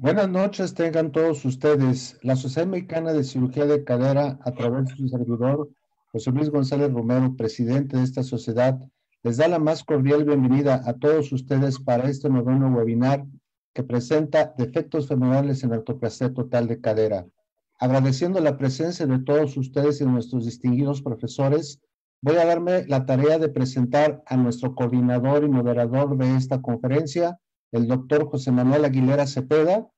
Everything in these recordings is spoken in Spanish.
Buenas noches, tengan todos ustedes. La Sociedad Mexicana de Cirugía de Cadera, a través de su servidor, José Luis González Romero, presidente de esta sociedad, les da la más cordial bienvenida a todos ustedes para este noveno webinar que presenta defectos femorales en artoplastia total de cadera. Agradeciendo la presencia de todos ustedes y nuestros distinguidos profesores, voy a darme la tarea de presentar a nuestro coordinador y moderador de esta conferencia, el doctor José Manuel Aguilera Cepeda.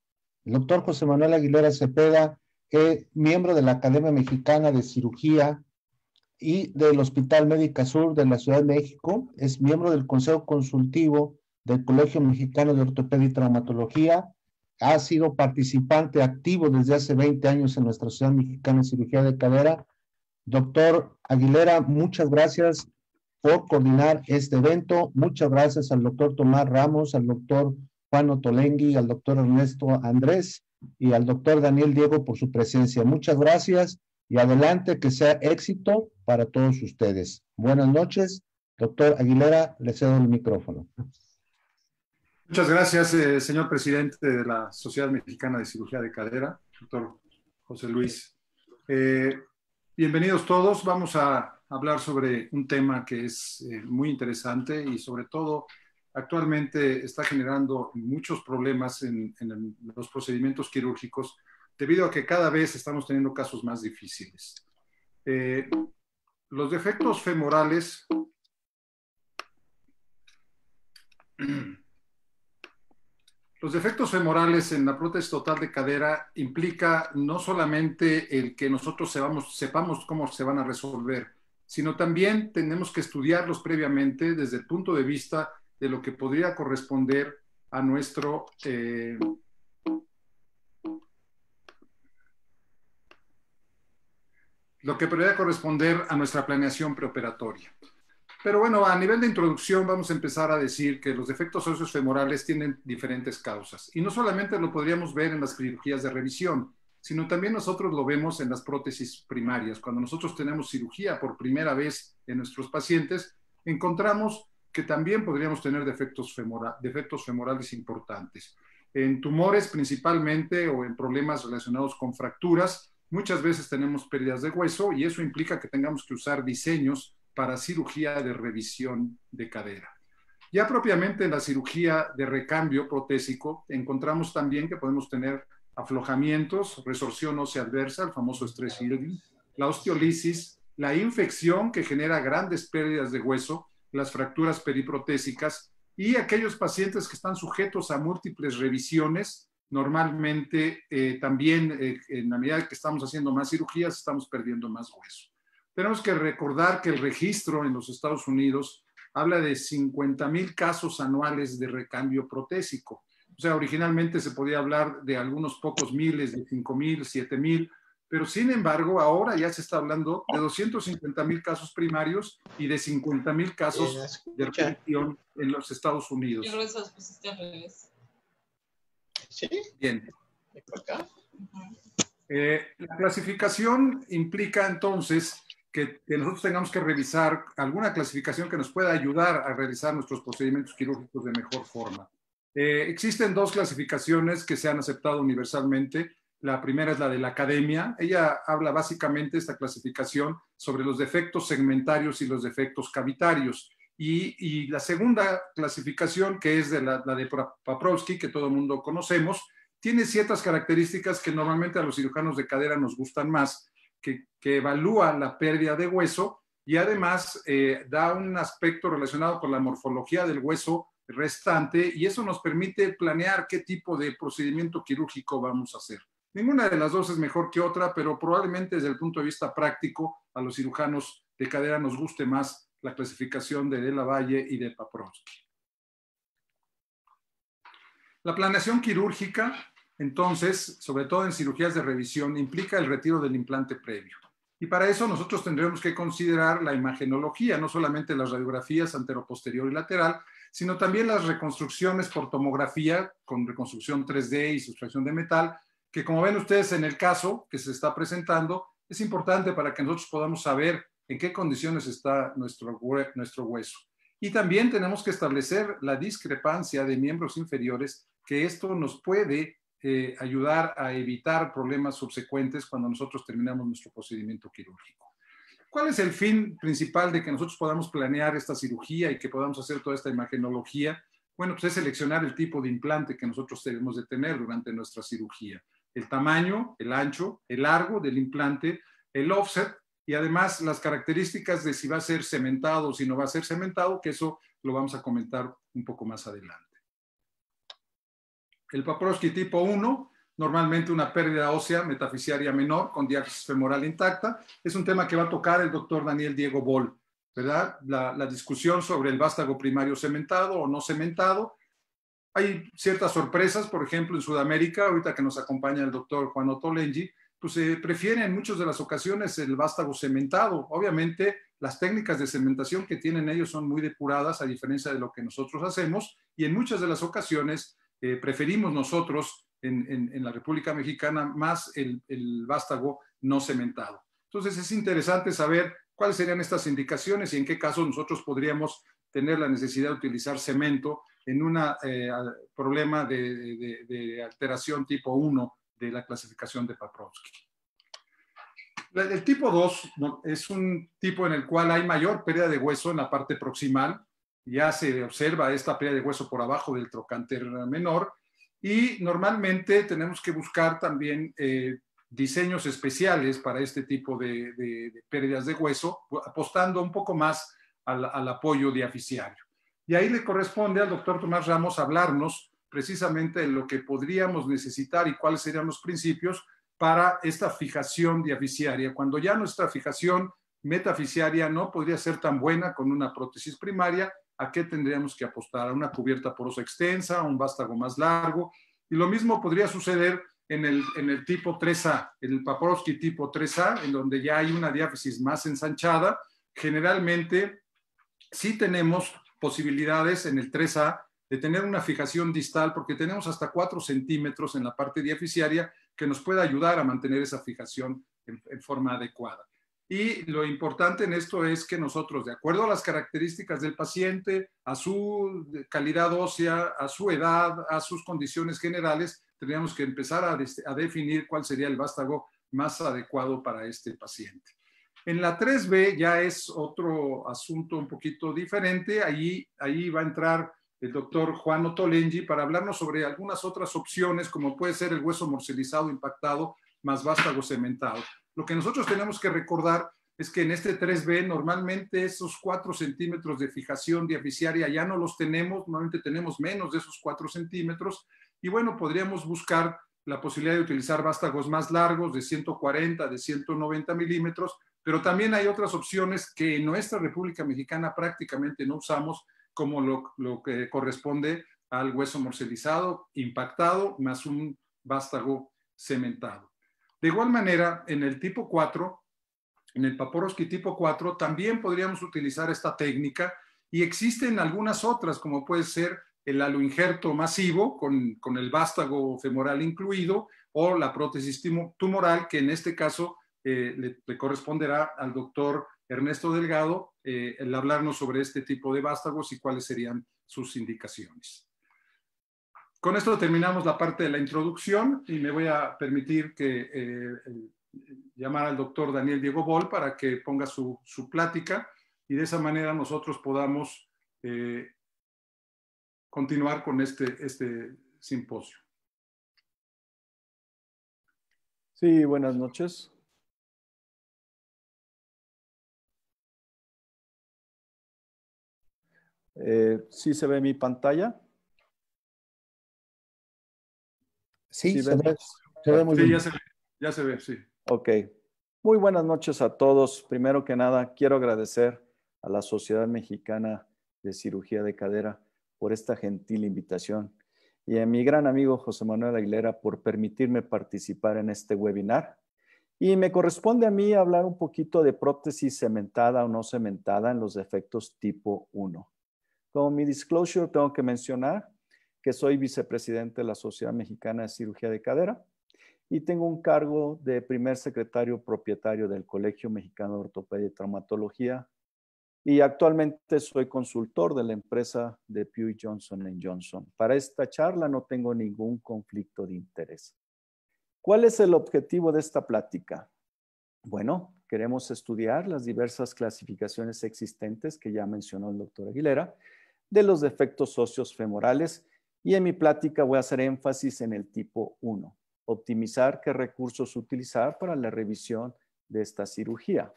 El doctor José Manuel Aguilera Cepeda es miembro de la Academia Mexicana de Cirugía y del Hospital Médica Sur de la Ciudad de México. Es miembro del Consejo Consultivo del Colegio Mexicano de Ortopedia y Traumatología. Ha sido participante activo desde hace 20 años en nuestra Ciudad Mexicana de Cirugía de Cadera. Doctor Aguilera, muchas gracias por coordinar este evento. Muchas gracias al doctor Tomás Ramos, al doctor Juan Otolengui, al doctor Ernesto Andrés y al doctor Daniel Diego por su presencia. Muchas gracias y adelante que sea éxito para todos ustedes. Buenas noches. Doctor Aguilera, le cedo el micrófono. Muchas gracias, eh, señor presidente de la Sociedad Mexicana de Cirugía de Cadera, doctor José Luis. Eh, bienvenidos todos. Vamos a hablar sobre un tema que es eh, muy interesante y sobre todo actualmente está generando muchos problemas en, los procedimientos quirúrgicos debido a que cada vez estamos teniendo casos más difíciles. Eh, los defectos femorales Los defectos femorales en la prótesis total de cadera implica no solamente el que nosotros sepamos, sepamos cómo se van a resolver, sino también tenemos que estudiarlos previamente desde el punto de vista de lo que podría corresponder a nuestro... Eh, lo que podría corresponder a nuestra planeación preoperatoria. Pero bueno, a nivel de introducción vamos a empezar a decir que los defectos óseos femorales tienen diferentes causas. Y no solamente lo podríamos ver en las cirugías de revisión, sino también nosotros lo vemos en las prótesis primarias. Cuando nosotros tenemos cirugía por primera vez en nuestros pacientes, encontramos que también podríamos tener defectos, defectos femorales importantes. En tumores principalmente o en problemas relacionados con fracturas, muchas veces tenemos pérdidas de hueso y eso implica que tengamos que usar diseños para cirugía de revisión de cadera. Ya propiamente en la cirugía de recambio protésico encontramos también que podemos tener aflojamientos, resorción ósea adversa, el famoso estrés yielding, la osteolisis, la infección que genera grandes pérdidas de hueso, las fracturas periprotésicas y aquellos pacientes que están sujetos a múltiples revisiones. Normalmente eh, también eh, en la medida que estamos haciendo más cirugías, estamos perdiendo más hueso. Tenemos que recordar que el registro en los Estados Unidos habla de 50 mil casos anuales de recambio protésico. O sea, originalmente se podía hablar de algunos pocos miles, de 5 mil, 7 mil, pero sin embargo ahora ya se está hablando de 250 mil casos primarios y de 50 mil casos de repetición en los Estados Unidos. Yo creo que pues, este, al revés. Sí. Bien. Eh, la clasificación implica entonces que, nosotros tengamos que revisar alguna clasificación que nos pueda ayudar a realizar nuestros procedimientos quirúrgicos de mejor forma. Eh, existen dos clasificaciones que se han aceptado universalmente. La primera es la de la academia. Ella habla básicamente esta clasificación sobre los defectos segmentarios y los defectos cavitarios. Y, la segunda clasificación, que es de la, de Paprosky, que todo el mundo conocemos, tiene ciertas características que normalmente a los cirujanos de cadera nos gustan más, que, evalúa la pérdida de hueso y además eh, da un aspecto relacionado con la morfología del hueso restante y eso nos permite planear qué tipo de procedimiento quirúrgico vamos a hacer. Ninguna de las dos es mejor que otra, pero probablemente desde el punto de vista práctico a los cirujanos de cadera nos guste más la clasificación de De La Valle y de Papronsky. La planeación quirúrgica, entonces, sobre todo en cirugías de revisión, implica el retiro del implante previo. Y para eso nosotros tendremos que considerar la imagenología, no solamente las radiografías anteroposterior y lateral, sino también las reconstrucciones por tomografía con reconstrucción 3D y sustracción de metal, que como ven ustedes en el caso que se está presentando, es importante para que nosotros podamos saber en qué condiciones está nuestro, nuestro hueso. Y también tenemos que establecer la discrepancia de miembros inferiores, que esto nos puede eh, ayudar a evitar problemas subsecuentes cuando nosotros terminamos nuestro procedimiento quirúrgico. ¿Cuál es el fin principal de que nosotros podamos planear esta cirugía y que podamos hacer toda esta imagenología? Bueno, pues es seleccionar el tipo de implante que nosotros debemos de tener durante nuestra cirugía. El tamaño, el ancho, el largo del implante, el offset y además las características de si va a ser cementado o si no va a ser cementado, que eso lo vamos a comentar un poco más adelante. El Paprosky tipo 1 normalmente una pérdida ósea metafisiaria menor con diáfisis femoral intacta. Es un tema que va a tocar el doctor Daniel Diego Bol ¿verdad? La, discusión sobre el vástago primario cementado o no cementado. Hay ciertas sorpresas, por ejemplo, en Sudamérica, ahorita que nos acompaña el doctor Juan Otolengi, pues se eh, prefiere en muchas de las ocasiones el vástago cementado. Obviamente, las técnicas de cementación que tienen ellos son muy depuradas, a diferencia de lo que nosotros hacemos, y en muchas de las ocasiones eh, preferimos nosotros en, la República Mexicana, más el, el vástago no cementado. Entonces es interesante saber cuáles serían estas indicaciones y en qué caso nosotros podríamos tener la necesidad de utilizar cemento en un eh, problema de, alteración tipo 1 de la clasificación de Paprovsky. El tipo 2 es un tipo en el cual hay mayor pérdida de hueso en la parte proximal. Ya se observa esta pérdida de hueso por abajo del trocánter menor y normalmente tenemos que buscar también eh, diseños especiales para este tipo de, pérdidas de hueso, apostando un poco más al, apoyo diaficiario. Y ahí le corresponde al doctor Tomás Ramos hablarnos precisamente de lo que podríamos necesitar y cuáles serían los principios para esta fijación diaficiaria. Cuando ya nuestra fijación metafisiaria no podría ser tan buena con una prótesis primaria, ¿a qué tendríamos que apostar? ¿A una cubierta porosa extensa, a un vástago más largo? Y lo mismo podría suceder en el, en el tipo 3A, en el Paporowski tipo 3A, en donde ya hay una diáfisis más ensanchada. Generalmente, sí tenemos posibilidades en el 3A de tener una fijación distal, porque tenemos hasta 4 centímetros en la parte diaficiaria que nos puede ayudar a mantener esa fijación en forma adecuada. Y lo importante en esto es que nosotros, de acuerdo a las características del paciente, a su calidad ósea, a su edad, a sus condiciones generales, tendríamos que empezar a, definir cuál sería el vástago más adecuado para este paciente. En la 3B ya es otro asunto un poquito diferente. Ahí, ahí va a entrar el doctor Juan Otolengi para hablarnos sobre algunas otras opciones, como puede ser el hueso morcelizado impactado, más vástago cementado. Lo que nosotros tenemos que recordar es que en este 3B normalmente esos 4 centímetros de fijación diaficiaria ya no los tenemos, normalmente tenemos menos de esos 4 centímetros y bueno, podríamos buscar la posibilidad de utilizar vástagos más largos de 140, de 190 milímetros, pero también hay otras opciones que en nuestra República Mexicana prácticamente no usamos, como lo, lo que corresponde al hueso morcelizado, impactado, más un vástago cementado. De igual manera, en el tipo 4, en el paporoski tipo 4, también podríamos utilizar esta técnica y existen algunas otras, como puede ser el aloinjerto masivo con, el vástago femoral incluido o la prótesis tumoral, que en este caso eh, le, corresponderá al doctor Ernesto Delgado eh, el hablarnos sobre este tipo de vástagos y cuáles serían sus indicaciones. Con esto terminamos la parte de la introducción y me voy a permitir que eh, llamar al doctor Daniel Diego Bol para que ponga su, plática y de esa manera nosotros podamos eh, continuar con este, este simposio. Sí, buenas noches. Eh, ¿Sí se ve mi pantalla? Sí, Ya se, ve, sí. Ok. Muy buenas noches a todos. Primero que nada, quiero agradecer a la Sociedad Mexicana de Cirugía de Cadera por esta gentil invitación y a mi gran amigo José Manuel Aguilera por permitirme participar en este webinar. Y me corresponde a mí hablar un poquito de prótesis cementada o no cementada en los defectos tipo 1. Como mi disclosure tengo que mencionar que soy vicepresidente de la Sociedad Mexicana de Cirugía de Cadera y tengo un cargo de primer secretario propietario del Colegio Mexicano de Ortopedia y Traumatología y actualmente soy consultor de la empresa de Pew Johnson Johnson. Para esta charla no tengo ningún conflicto de interés. ¿Cuál es el objetivo de esta plática? Bueno, queremos estudiar las diversas clasificaciones existentes que ya mencionó el doctor Aguilera de los defectos socios femorales y en mi plática voy a hacer énfasis en el tipo 1, optimizar qué recursos utilizar para la revisión de esta cirugía.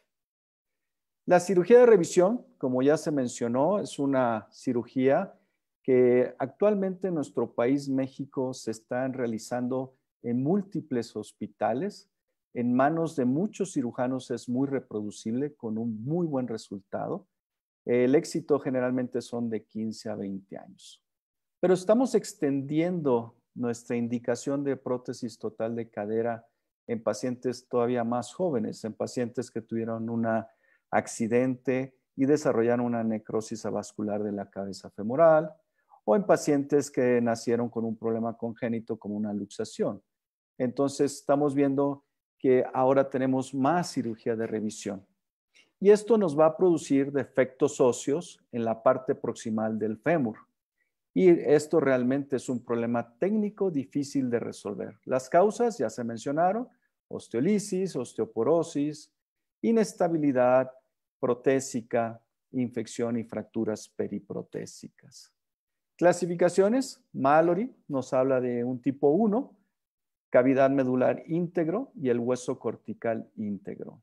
La cirugía de revisión, como ya se mencionó, es una cirugía que actualmente en nuestro país, México, se están realizando en múltiples hospitales. En manos de muchos cirujanos es muy reproducible con un muy buen resultado. El éxito generalmente son de 15 a 20 años. Pero estamos extendiendo nuestra indicación de prótesis total de cadera en pacientes todavía más jóvenes, en pacientes que tuvieron un accidente y desarrollaron una necrosis vascular de la cabeza femoral, o en pacientes que nacieron con un problema congénito como una luxación. Entonces, estamos viendo que ahora tenemos más cirugía de revisión. Y esto nos va a producir defectos óseos en la parte proximal del fémur. Y esto realmente es un problema técnico difícil de resolver. Las causas ya se mencionaron, osteolisis, osteoporosis, inestabilidad protésica, infección y fracturas periprotésicas. Clasificaciones, Mallory nos habla de un tipo 1, cavidad medular íntegro y el hueso cortical íntegro.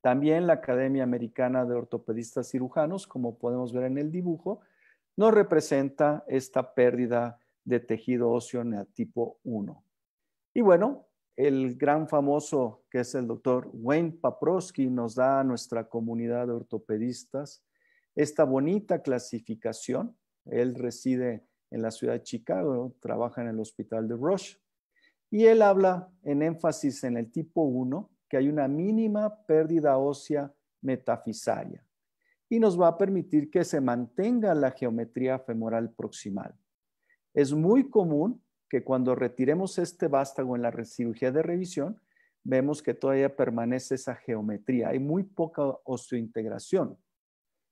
También la Academia Americana de Ortopedistas Cirujanos, como podemos ver en el dibujo, no representa esta pérdida de tejido óseo en el tipo 1. Y bueno, el gran famoso que es el doctor Wayne Paprosky nos da a nuestra comunidad de ortopedistas esta bonita clasificación. Él reside en la ciudad de Chicago, trabaja en el hospital de Rush y él habla en énfasis en el tipo 1 que hay una mínima pérdida ósea metafisaria y nos va a permitir que se mantenga la geometría femoral proximal. Es muy común que cuando retiremos este vástago en la cirugía de revisión, vemos que todavía permanece esa geometría. Hay muy poca osteointegración.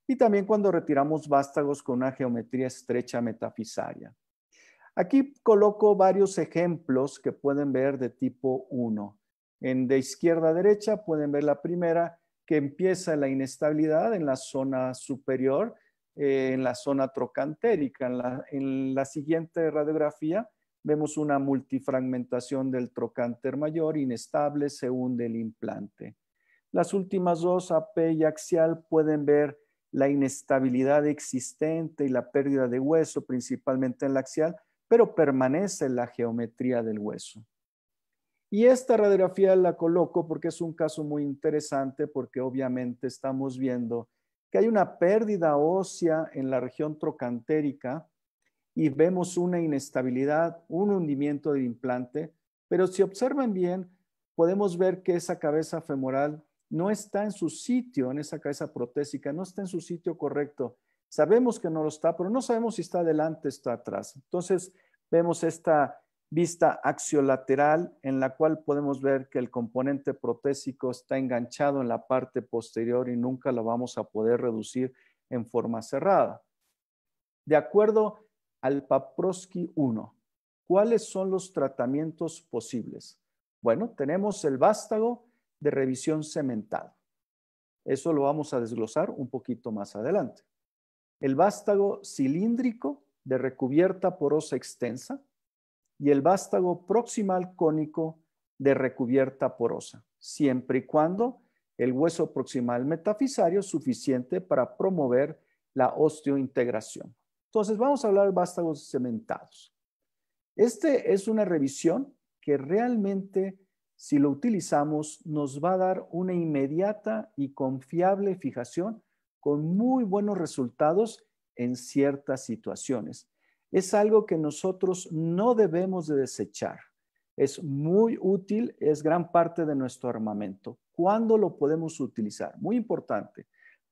Y también cuando retiramos vástagos con una geometría estrecha metafisaria. Aquí coloco varios ejemplos que pueden ver de tipo 1. En de izquierda a derecha pueden ver la primera, que empieza la inestabilidad en la zona superior, eh, en la zona trocantérica. En la, siguiente radiografía vemos una multifragmentación del trocánter mayor, inestable, según el implante. Las últimas dos, AP y axial, pueden ver la inestabilidad existente y la pérdida de hueso, principalmente en la axial, pero permanece la geometría del hueso. Y esta radiografía la coloco porque es un caso muy interesante porque obviamente estamos viendo que hay una pérdida ósea en la región trocantérica y vemos una inestabilidad, un hundimiento del implante, pero si observan bien, podemos ver que esa cabeza femoral no está en su sitio, en esa cabeza protésica, no está en su sitio correcto. Sabemos que no lo está, pero no sabemos si está adelante o está atrás. Entonces, vemos esta vista axiolateral en la cual podemos ver que el componente protésico está enganchado en la parte posterior y nunca lo vamos a poder reducir en forma cerrada. De acuerdo al PAPROSKI 1, ¿cuáles son los tratamientos posibles? Bueno, tenemos el vástago de revisión cementada. Eso lo vamos a desglosar un poquito más adelante. El vástago cilíndrico de recubierta porosa extensa, y el vástago proximal cónico de recubierta porosa, siempre y cuando el hueso proximal metafisario es suficiente para promover la osteointegración. Entonces, vamos a hablar de vástagos cementados. Este es una revisión que realmente, si lo utilizamos, nos va a dar una inmediata y confiable fijación con muy buenos resultados en ciertas situaciones es algo que nosotros no debemos de desechar. Es muy útil, es gran parte de nuestro armamento. ¿Cuándo lo podemos utilizar? Muy importante.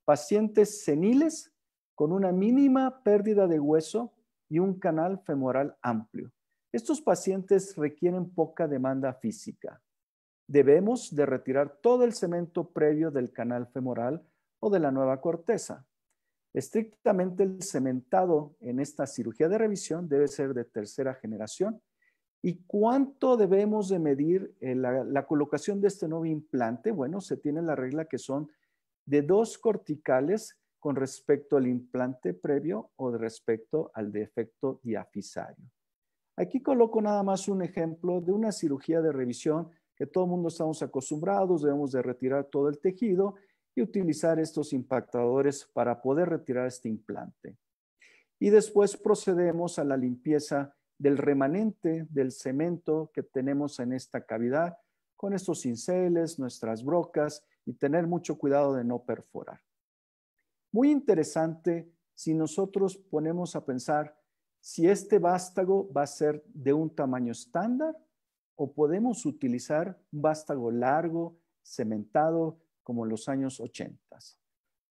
Pacientes seniles con una mínima pérdida de hueso y un canal femoral amplio. Estos pacientes requieren poca demanda física. Debemos de retirar todo el cemento previo del canal femoral o de la nueva corteza. Estrictamente el cementado en esta cirugía de revisión debe ser de tercera generación. ¿Y cuánto debemos de medir eh, la, colocación de este nuevo implante? Bueno, se tiene la regla que son de dos corticales con respecto al implante previo o de respecto al defecto diafisario. Aquí coloco nada más un ejemplo de una cirugía de revisión que todo el mundo estamos acostumbrados, debemos de retirar todo el tejido y utilizar estos impactadores para poder retirar este implante. Y después procedemos a la limpieza del remanente del cemento que tenemos en esta cavidad con estos cinceles, nuestras brocas y tener mucho cuidado de no perforar. Muy interesante si nosotros ponemos a pensar si este vástago va a ser de un tamaño estándar o podemos utilizar un vástago largo, cementado, como en los años 80.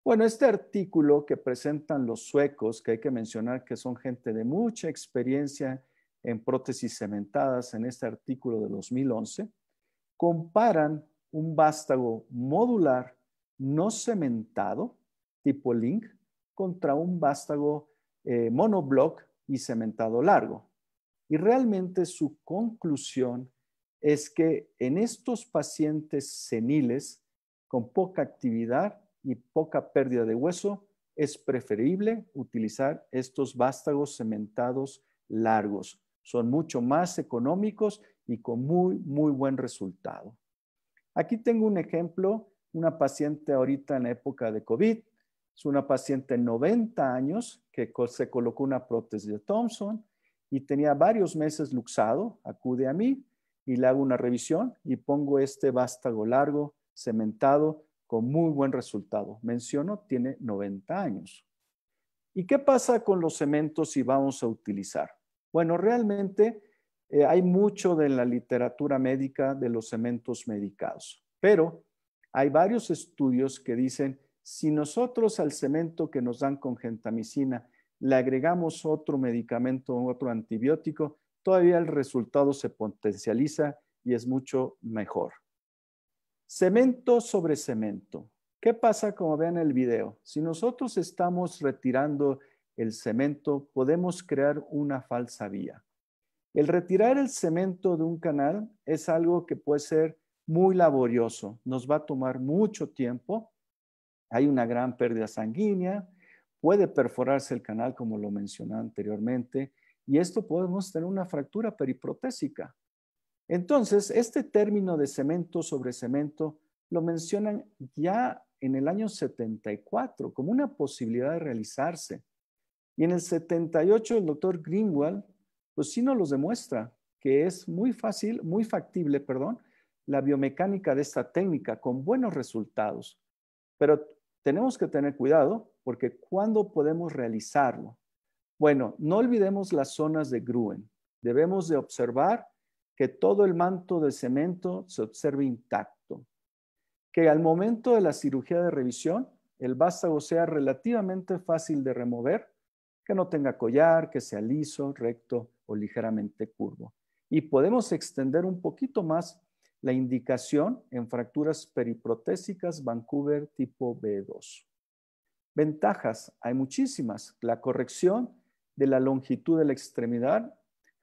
Bueno, este artículo que presentan los suecos, que hay que mencionar que son gente de mucha experiencia en prótesis cementadas en este artículo de 2011, comparan un vástago modular no cementado, tipo link, contra un vástago eh, monoblock y cementado largo. Y realmente su conclusión es que en estos pacientes seniles con poca actividad y poca pérdida de hueso, es preferible utilizar estos vástagos cementados largos. Son mucho más económicos y con muy, muy buen resultado. Aquí tengo un ejemplo, una paciente ahorita en época de COVID, es una paciente de 90 años que se colocó una prótesis de Thompson y tenía varios meses luxado, acude a mí y le hago una revisión y pongo este vástago largo cementado con muy buen resultado. Menciono, tiene 90 años. ¿Y qué pasa con los cementos si vamos a utilizar? Bueno, realmente eh, hay mucho de la literatura médica de los cementos medicados, pero hay varios estudios que dicen, si nosotros al cemento que nos dan con gentamicina le agregamos otro medicamento, o otro antibiótico, todavía el resultado se potencializa y es mucho mejor. Cemento sobre cemento. ¿Qué pasa como vean el video? Si nosotros estamos retirando el cemento, podemos crear una falsa vía. El retirar el cemento de un canal es algo que puede ser muy laborioso, nos va a tomar mucho tiempo, hay una gran pérdida sanguínea, puede perforarse el canal como lo mencioné anteriormente, y esto podemos tener una fractura periprotésica. Entonces, este término de cemento sobre cemento lo mencionan ya en el año 74 como una posibilidad de realizarse. Y en el 78 el doctor Greenwald, pues sí nos los demuestra que es muy fácil, muy factible, perdón, la biomecánica de esta técnica con buenos resultados. Pero tenemos que tener cuidado porque ¿cuándo podemos realizarlo? Bueno, no olvidemos las zonas de Gruen. Debemos de observar que todo el manto de cemento se observe intacto, que al momento de la cirugía de revisión el vástago sea relativamente fácil de remover, que no tenga collar, que sea liso, recto o ligeramente curvo. Y podemos extender un poquito más la indicación en fracturas periprotésicas Vancouver tipo B2. Ventajas, hay muchísimas. La corrección de la longitud de la extremidad,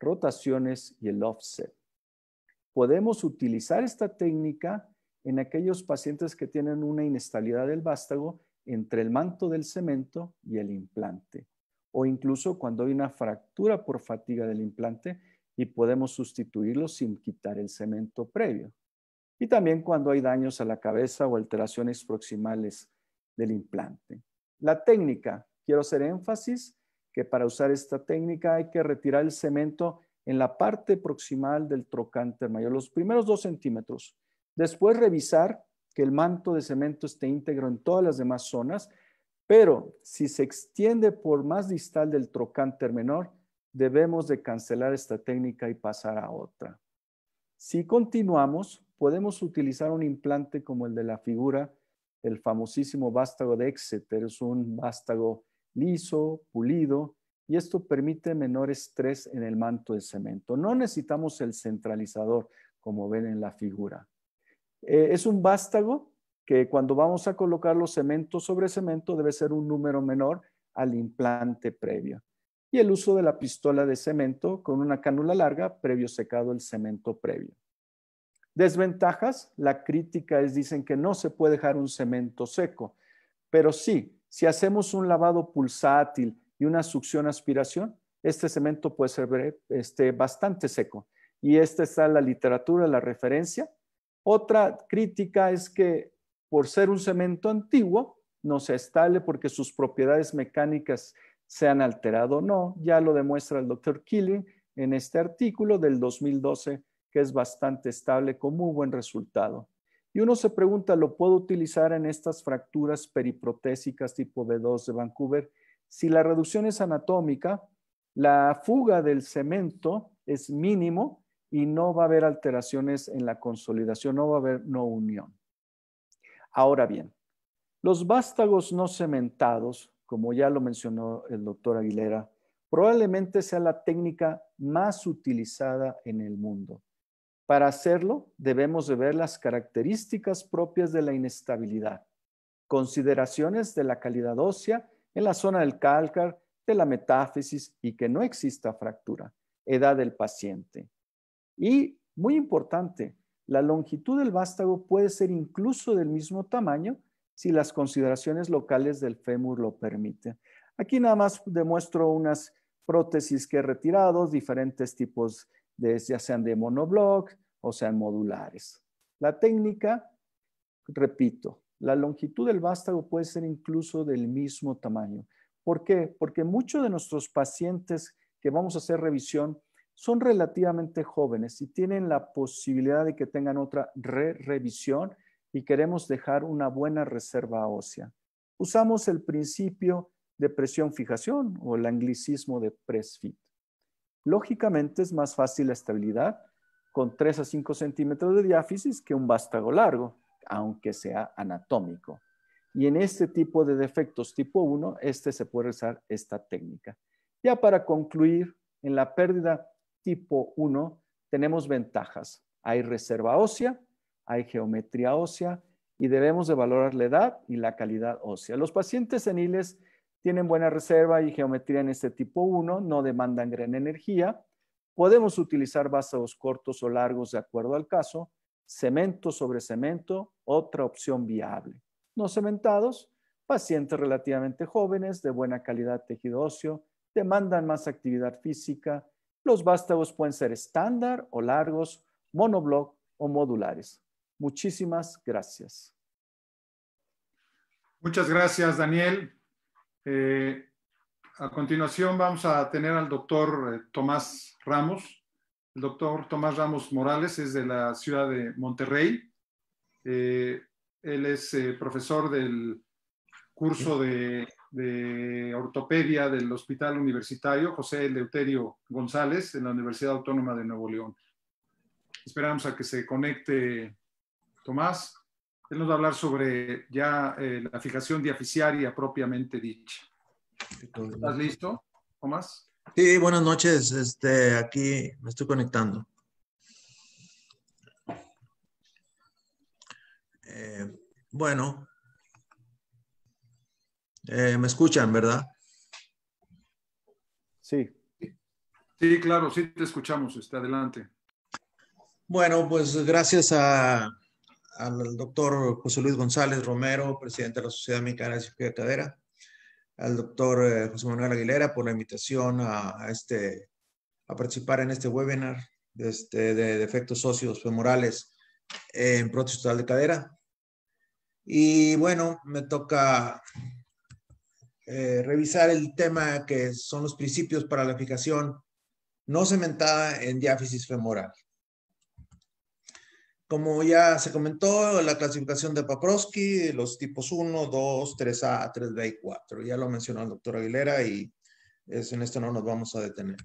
rotaciones y el offset podemos utilizar esta técnica en aquellos pacientes que tienen una inestabilidad del vástago entre el manto del cemento y el implante, o incluso cuando hay una fractura por fatiga del implante y podemos sustituirlo sin quitar el cemento previo. Y también cuando hay daños a la cabeza o alteraciones proximales del implante. La técnica, quiero hacer énfasis que para usar esta técnica hay que retirar el cemento en la parte proximal del trocánter mayor, los primeros dos centímetros. Después revisar que el manto de cemento esté íntegro en todas las demás zonas, pero si se extiende por más distal del trocánter menor, debemos de cancelar esta técnica y pasar a otra. Si continuamos, podemos utilizar un implante como el de la figura, el famosísimo vástago de Exeter, es un vástago liso, pulido, y esto permite menor estrés en el manto de cemento. No necesitamos el centralizador, como ven en la figura. Eh, es un vástago que cuando vamos a colocar los cementos sobre cemento debe ser un número menor al implante previo. Y el uso de la pistola de cemento con una cánula larga previo secado el cemento previo. Desventajas, la crítica es dicen que no se puede dejar un cemento seco, pero sí, si hacemos un lavado pulsátil y una succión-aspiración, este cemento puede ser este, bastante seco. Y esta está la literatura, la referencia. Otra crítica es que por ser un cemento antiguo, no se estable porque sus propiedades mecánicas se han alterado o no. Ya lo demuestra el doctor Keeling en este artículo del 2012, que es bastante estable con muy buen resultado. Y uno se pregunta, ¿lo puedo utilizar en estas fracturas periprotésicas tipo B2 de Vancouver? Si la reducción es anatómica, la fuga del cemento es mínimo y no va a haber alteraciones en la consolidación, no va a haber no unión. Ahora bien, los vástagos no cementados, como ya lo mencionó el doctor Aguilera, probablemente sea la técnica más utilizada en el mundo. Para hacerlo, debemos de ver las características propias de la inestabilidad, consideraciones de la calidad ósea en la zona del cálcar, de la metáfisis y que no exista fractura. Edad del paciente. Y, muy importante, la longitud del vástago puede ser incluso del mismo tamaño si las consideraciones locales del fémur lo permiten. Aquí nada más demuestro unas prótesis que he retirado, diferentes tipos de, ya sean de monobloc o sean modulares. La técnica, repito, la longitud del vástago puede ser incluso del mismo tamaño. ¿Por qué? Porque muchos de nuestros pacientes que vamos a hacer revisión son relativamente jóvenes y tienen la posibilidad de que tengan otra re revisión y queremos dejar una buena reserva ósea. Usamos el principio de presión-fijación o el anglicismo de presfit. fit Lógicamente es más fácil la estabilidad con 3 a 5 centímetros de diáfisis que un vástago largo aunque sea anatómico. Y en este tipo de defectos tipo 1, este se puede usar esta técnica. Ya para concluir, en la pérdida tipo 1 tenemos ventajas. Hay reserva ósea, hay geometría ósea y debemos de valorar la edad y la calidad ósea. Los pacientes seniles tienen buena reserva y geometría en este tipo 1, no demandan gran energía. Podemos utilizar vasos cortos o largos de acuerdo al caso cemento sobre cemento, otra opción viable. No cementados, pacientes relativamente jóvenes, de buena calidad tejido óseo, demandan más actividad física. Los vástagos pueden ser estándar o largos, monobloc o modulares. Muchísimas gracias. Muchas gracias, Daniel. Eh, a continuación vamos a tener al doctor eh, Tomás Ramos. El doctor Tomás Ramos Morales es de la ciudad de Monterrey. Eh, él es eh, profesor del curso de, ortopedia del Hospital Universitario José Eleuterio González en la Universidad Autónoma de Nuevo León. Esperamos a que se conecte Tomás. Él nos va a hablar sobre ya eh, la fijación diaficiaria propiamente dicha. ¿Estás listo, Tomás? Sí, buenas noches. Este, aquí me estoy conectando. Eh, bueno, eh, me escuchan, ¿verdad? Sí. Sí, claro, sí te escuchamos. Está adelante. Bueno, pues gracias al doctor José Luis González Romero, presidente de la Sociedad Mexicana de Cirugía de Cadera al doctor eh, José Manuel Aguilera por la invitación a, este, participar en este webinar de, este, defectos óseos femorales en prótesis total de cadera. Y bueno, me toca eh, revisar el tema que son los principios para la fijación no cementada en diáfisis femoral. Como ya se comentó, la clasificación de Paprosky, los tipos 1, 2, 3A, 3B y 4. Ya lo mencionó el doctor Aguilera y es, en esto no nos vamos a detener.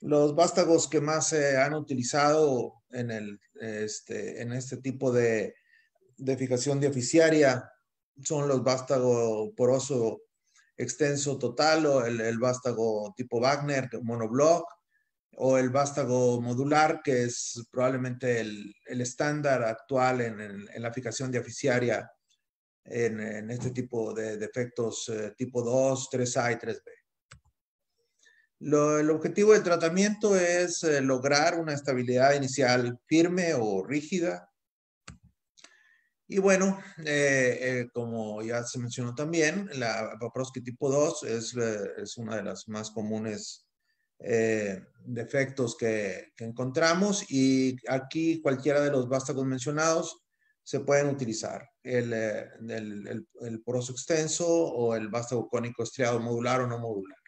Los vástagos que más se han utilizado en, el, este, en este tipo de, de fijación diaficiaria son los vástagos poroso extenso total o el, el vástago tipo Wagner, monoblock, o el vástago modular, que es probablemente el, estándar actual en, la fijación diaficiaria en, en este tipo de defectos eh, tipo 2, 3A y 3B. el objetivo del tratamiento es eh, lograr una estabilidad inicial firme o rígida. Y bueno, eh, como ya se mencionó también, la Paprosky tipo 2 es, es una de las más comunes eh, defectos que, encontramos y aquí cualquiera de los vástagos mencionados se pueden utilizar. Eh, el, poroso extenso o el vástago cónico estriado modular o no modular.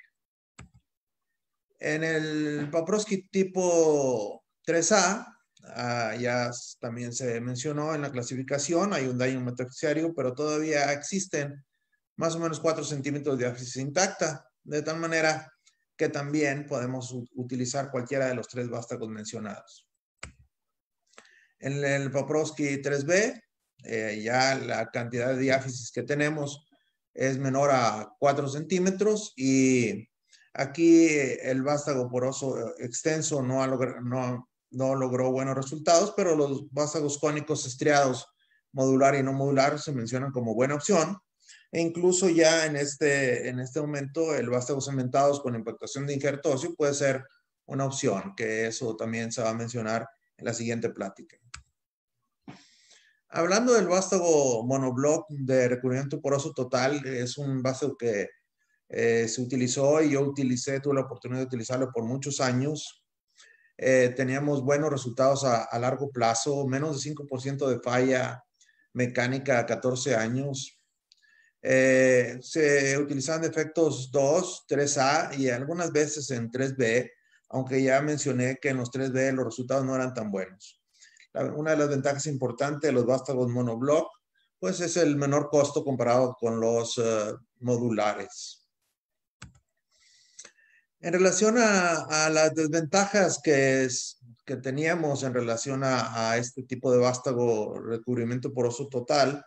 En el Paprosky tipo 3A, ah, ya también se mencionó en la clasificación, hay un daño metaxiario, pero todavía existen más o menos 4 centímetros de áfisis intacta, de tal manera que también podemos utilizar cualquiera de los tres vástagos mencionados. En el Poprowski 3B, eh, ya la cantidad de diáfisis que tenemos es menor a 4 centímetros y aquí el vástago poroso eh, extenso no, no logró buenos resultados, pero los vástagos cónicos estriados modular y no modular se mencionan como buena opción e incluso ya en este, en este momento, el vástago cementados con impactación de injerto óseo puede ser una opción, que eso también se va a mencionar en la siguiente plática. Hablando del vástago monobloc de recubrimiento poroso total, es un vástago que eh, se utilizó y yo utilicé, tuve la oportunidad de utilizarlo por muchos años. Eh, teníamos buenos resultados a, largo plazo, menos de 5% de falla mecánica a 14 años, eh, se utilizaban efectos 2, 3A y algunas veces en 3B, aunque ya mencioné que en los 3B los resultados no eran tan buenos. una de las ventajas importantes de los vástagos monoblock, pues es el menor costo comparado con los eh, modulares. En relación a, las desventajas que, teníamos en relación a, a este tipo de vástago recubrimiento poroso total,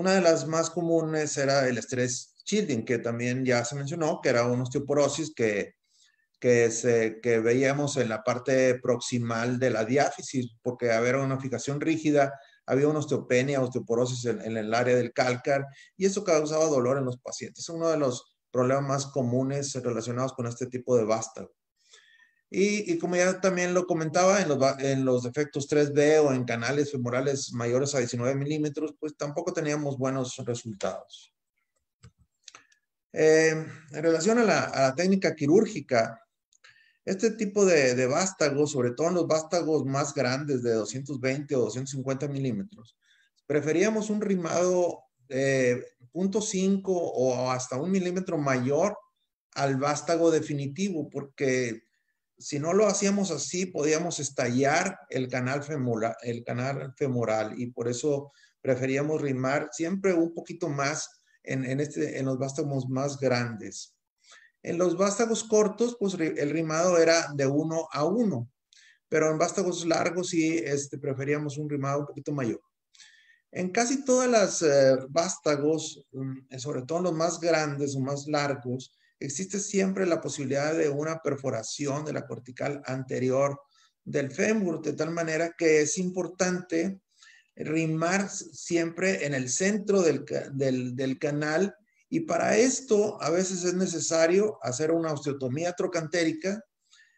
una de las más comunes era el estrés shielding, que también ya se mencionó, que era una osteoporosis que, que, se, que veíamos en la parte proximal de la diáfisis, porque había una fijación rígida, había una osteopenia, osteoporosis en, el área del cálcar y eso causaba dolor en los pacientes. Es uno de los problemas más comunes relacionados con este tipo de vástago. Y, como ya también lo comentaba, en los, en los defectos 3B o en canales femorales mayores a 19 milímetros, pues tampoco teníamos buenos resultados. Eh, en relación a la, técnica quirúrgica, este tipo de, de, vástagos, sobre todo en los vástagos más grandes de 220 o 250 milímetros, preferíamos un rimado de eh, 0.5 o hasta un milímetro mayor al vástago definitivo, porque si no lo hacíamos así, podíamos estallar el canal, femoral, el canal femoral y por eso preferíamos rimar siempre un poquito más en, este, en los vástagos más grandes. En los vástagos cortos, pues el rimado era de uno a uno, pero en vástagos largos sí este, preferíamos un rimado un poquito mayor. En casi todas las eh, vástagos, mm, sobre todo los más grandes o más largos, existe siempre la posibilidad de una perforación de la cortical anterior del fémur, de tal manera que es importante rimar siempre en el centro del, del, canal y para esto a veces es necesario hacer una osteotomía trocantérica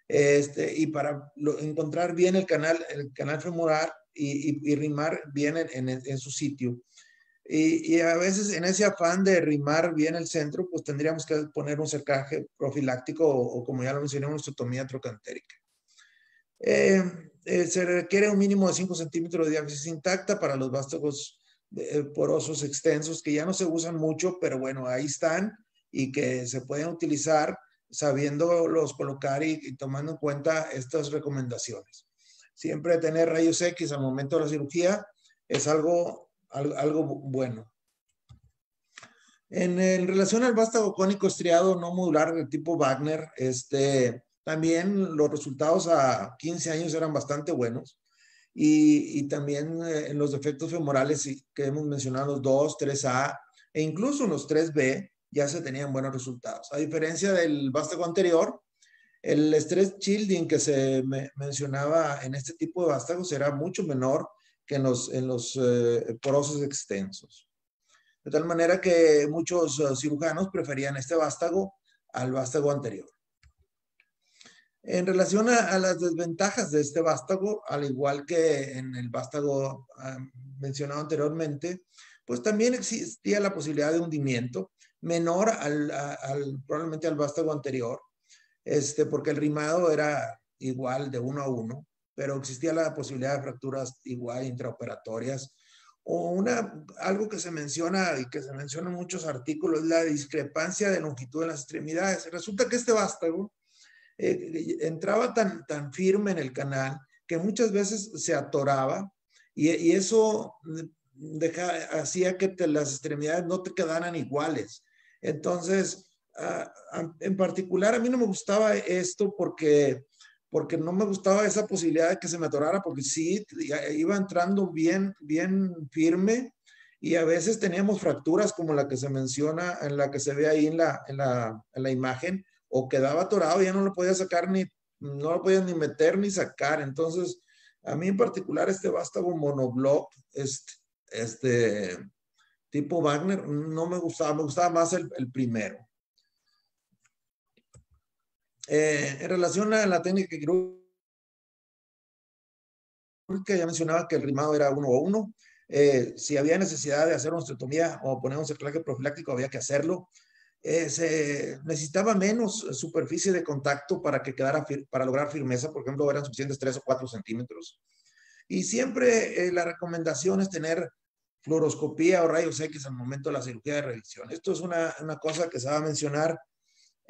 este, y para encontrar bien el canal, el canal femoral y, rimar bien en, en su sitio. Y, a veces en ese afán de rimar bien el centro, pues tendríamos que poner un cercaje profiláctico o, como ya lo mencioné, una estotomía trocantérica. Eh, eh, se requiere un mínimo de 5 centímetros de diáfisis intacta para los vástagos eh, porosos extensos que ya no se usan mucho, pero bueno, ahí están y que se pueden utilizar sabiéndolos colocar y, y tomando en cuenta estas recomendaciones. Siempre tener rayos X al momento de la cirugía es algo algo, bueno. En, relación al vástago cónico estriado no modular de tipo Wagner, este, también los resultados a 15 años eran bastante buenos. Y, también eh, en los defectos femorales que hemos mencionado, los 2, 3A e incluso los 3B, ya se tenían buenos resultados. A diferencia del vástago anterior, el stress shielding que se mencionaba en este tipo de vástagos era mucho menor que en los, en eh, porosos extensos. De tal manera que muchos eh, cirujanos preferían este vástago al vástago anterior. En relación a, las desventajas de este vástago, al igual que en el vástago ah, mencionado anteriormente, pues también existía la posibilidad de hundimiento menor al, probablemente al vástago anterior, este, porque el rimado era igual de uno a uno pero existía la posibilidad de fracturas igual intraoperatorias. O una, algo que se menciona y que se menciona en muchos artículos, la discrepancia de longitud de las extremidades. Resulta que este vástago eh, entraba tan, tan firme en el canal que muchas veces se atoraba y, eso deja, hacía que las extremidades no te quedaran iguales. Entonces, ah, ah, en particular a mí no me gustaba esto porque porque no me gustaba esa posibilidad de que se me atorara, porque sí, iba entrando bien, bien firme y a veces teníamos fracturas como la que se menciona, en la que se ve ahí en la, imagen, o quedaba atorado, y ya no lo podía sacar ni, no lo podía ni meter ni sacar. Entonces, a mí en particular este vástago monoblock, este, este tipo Wagner, no me gustaba, me gustaba más el primero. Eh, en relación a la técnica quirúrgica, ya mencionaba que el rimado era uno a uno. Eh, si había necesidad de hacer una osteotomía o poner un cerclaje profiláctico, había que hacerlo. Eh, se necesitaba menos superficie de contacto para que quedara para lograr firmeza, por ejemplo, eran suficientes 3 o 4 centímetros. Y siempre la recomendación es tener fluoroscopía o rayos X al momento de la cirugía de revisión. Esto es una, una cosa que se va a mencionar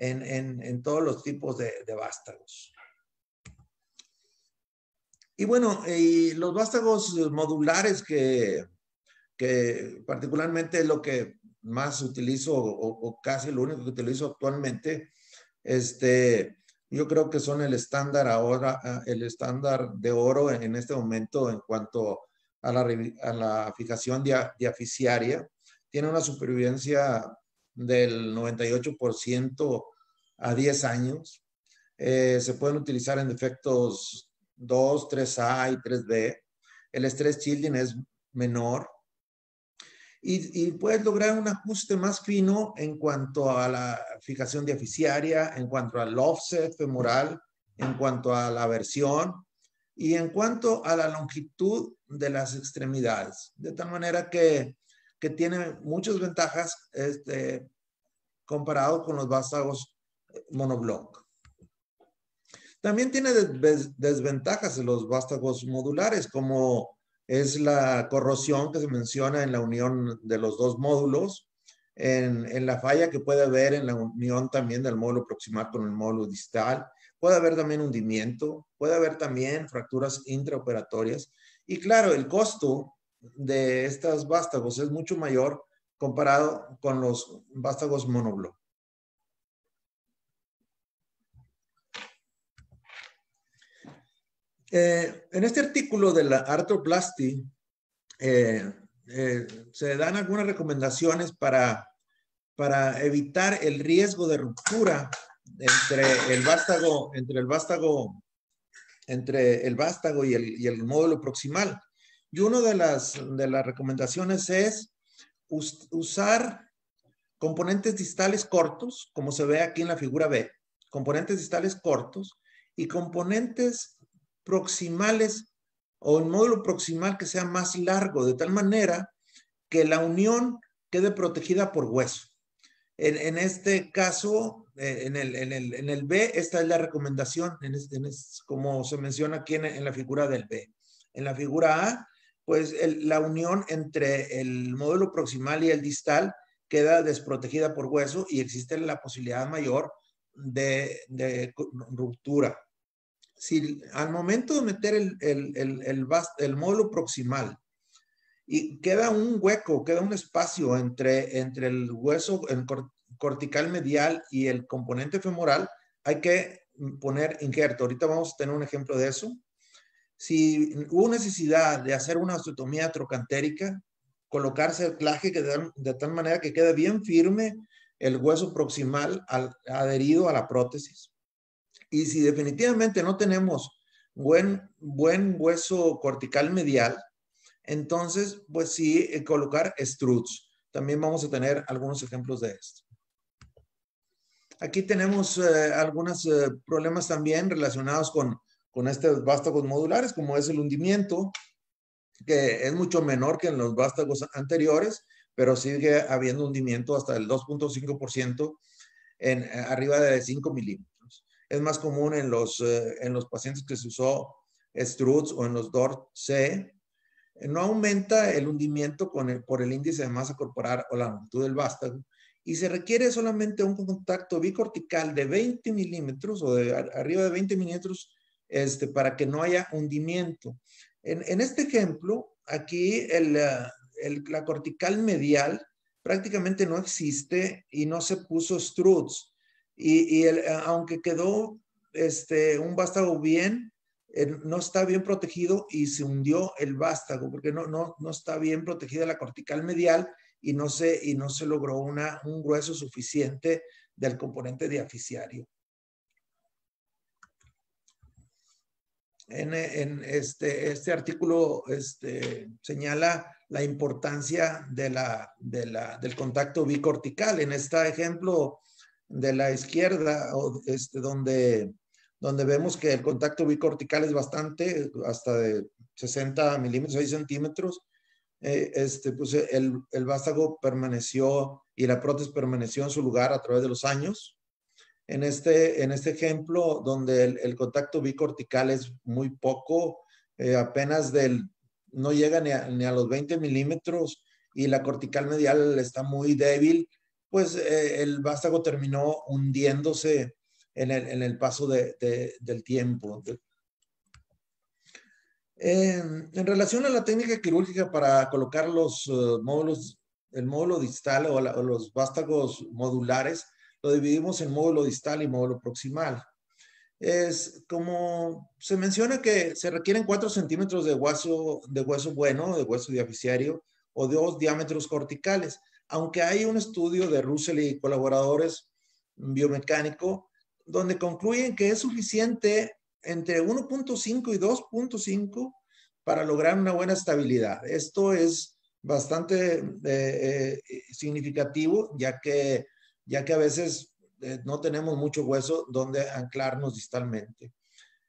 en, en, en todos los tipos de, de vástagos. Y bueno, y los vástagos modulares que, que particularmente es lo que más utilizo o, casi lo único que utilizo actualmente, este, yo creo que son el estándar ahora, ah, el estándar de oro en, este momento en cuanto a la, a la fijación diaficiaria. Tiene una supervivencia del 98% a 10 años. Eh, se pueden utilizar en defectos 2, 3A y 3B. El estrés shielding es menor. Y, puedes lograr un ajuste más fino en cuanto a la fijación diaficiaria, en cuanto al offset femoral, en cuanto a la versión y en cuanto a la longitud de las extremidades. De tal manera que, tiene muchas ventajas este, comparado con los vástagos monobloc. También tiene desventajas en los vástagos modulares, como es la corrosión que se menciona en la unión de los dos módulos, en, la falla que puede haber en la unión también del módulo proximal con el módulo distal, puede haber también hundimiento, puede haber también fracturas intraoperatorias. Y claro, el costo de estos vástagos es mucho mayor comparado con los vástagos monobloc. Eh, en este artículo de la artroplasty eh, eh, se dan algunas recomendaciones para, para evitar el riesgo de ruptura entre el vástago, entre el vástago, entre el vástago y el, y el módulo proximal. Y una de las, de las recomendaciones es usar componentes distales cortos, como se ve aquí en la figura B, componentes distales cortos y componentes proximales o un módulo proximal que sea más largo, de tal manera que la unión quede protegida por hueso. En, este caso, eh, en el, B, esta es la recomendación, como se menciona aquí en, la figura del B. En la figura A, pues la unión entre el módulo proximal y el distal queda desprotegida por hueso y existe la posibilidad mayor de ruptura si al momento de meter el, el, el, el, módulo proximal y queda un hueco, queda un espacio entre, entre el hueso el cortical medial y el componente femoral, hay que poner injerto. Ahorita vamos a tener un ejemplo de eso. Si hubo necesidad de hacer una osteotomía trocantérica, colocarse el claje que de, tal manera que quede bien firme el hueso proximal adherido a la prótesis. Y si definitivamente no tenemos buen, buen hueso cortical medial, entonces, pues sí, eh, colocar struts. También vamos a tener algunos ejemplos de esto. Aquí tenemos eh, algunos eh, problemas también relacionados con, con estos vástagos modulares, como es el hundimiento, que es mucho menor que en los vástagos anteriores, pero sigue habiendo hundimiento hasta el 2.5% en arriba de 5 milímetros es más común en los, eh, en los pacientes que se usó struts o en los DORC. No aumenta el hundimiento con por el índice de masa corporal o la longitud del vástago y se requiere solamente un contacto bicortical de 20 milímetros o de arriba de 20 milímetros este, para que no haya hundimiento. En, este ejemplo, aquí eh, la cortical medial prácticamente no existe y no se puso struts. Y, y eh, aunque quedó este, un vástago bien, eh, no está bien protegido y se hundió el vástago porque no, no, no está bien protegida la cortical medial y no se, y no se logró una, un grueso suficiente del componente diaficiario. En, en este, este, artículo este, señala la importancia de la, de la, del contacto bicortical. En este ejemplo, de la izquierda, este, donde, donde vemos que el contacto bicortical es bastante, hasta de 60 milímetros, 6 centímetros, eh, este, pues el, vástago permaneció y la prótesis permaneció en su lugar a través de los años. En este, en este ejemplo, donde el, contacto bicortical es muy poco, eh, apenas del, no llega ni ni a los 20 milímetros y la cortical medial está muy débil, pues eh, el vástago terminó hundiéndose en el, paso de, del tiempo. en relación a la técnica quirúrgica para colocar los eh, módulos, el módulo distal o, los vástagos modulares, lo dividimos en módulo distal y módulo proximal es como se menciona que se requieren 4 centímetros de hueso, de hueso bueno, de hueso diaficiario o dos diámetros corticales aunque hay un estudio de Russell y colaboradores biomecánico donde concluyen que es suficiente entre 1.5 y 2.5 para lograr una buena estabilidad. Esto es bastante eh, eh, significativo, ya que, ya que a veces eh, no tenemos mucho hueso donde anclarnos distalmente.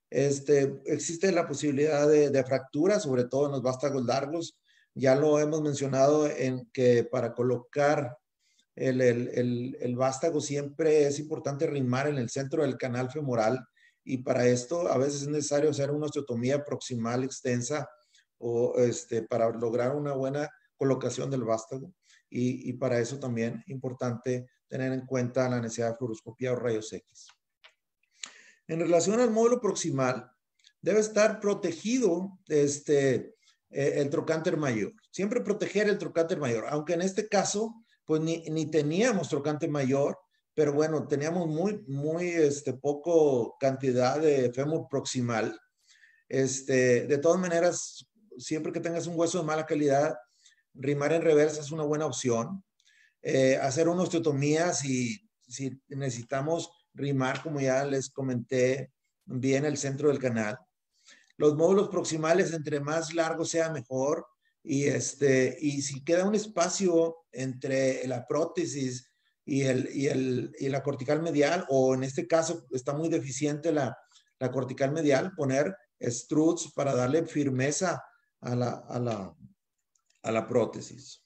Este, existe la posibilidad de, de fractura, sobre todo en los vástagos largos, ya lo hemos mencionado en que para colocar el, vástago siempre es importante rimar en el centro del canal femoral y para esto a veces es necesario hacer una osteotomía proximal extensa o este, para lograr una buena colocación del vástago y, para eso también es importante tener en cuenta la necesidad de fluoroscopía o rayos X. En relación al módulo proximal, debe estar protegido este, eh, el trocánter mayor. Siempre proteger el trocánter mayor, aunque en este caso, pues ni, teníamos trocánter mayor, pero bueno, teníamos muy, muy este, poco cantidad de fémur proximal. Este, de todas maneras, siempre que tengas un hueso de mala calidad, rimar en reversa es una buena opción. Eh, hacer una osteotomía si, si necesitamos rimar, como ya les comenté, bien el centro del canal. Los módulos proximales, entre más largo sea mejor. Y, este, y si queda un espacio entre la prótesis y, el, y, la cortical medial, o en este caso está muy deficiente la, cortical medial, poner struts para darle firmeza a la, a la, prótesis.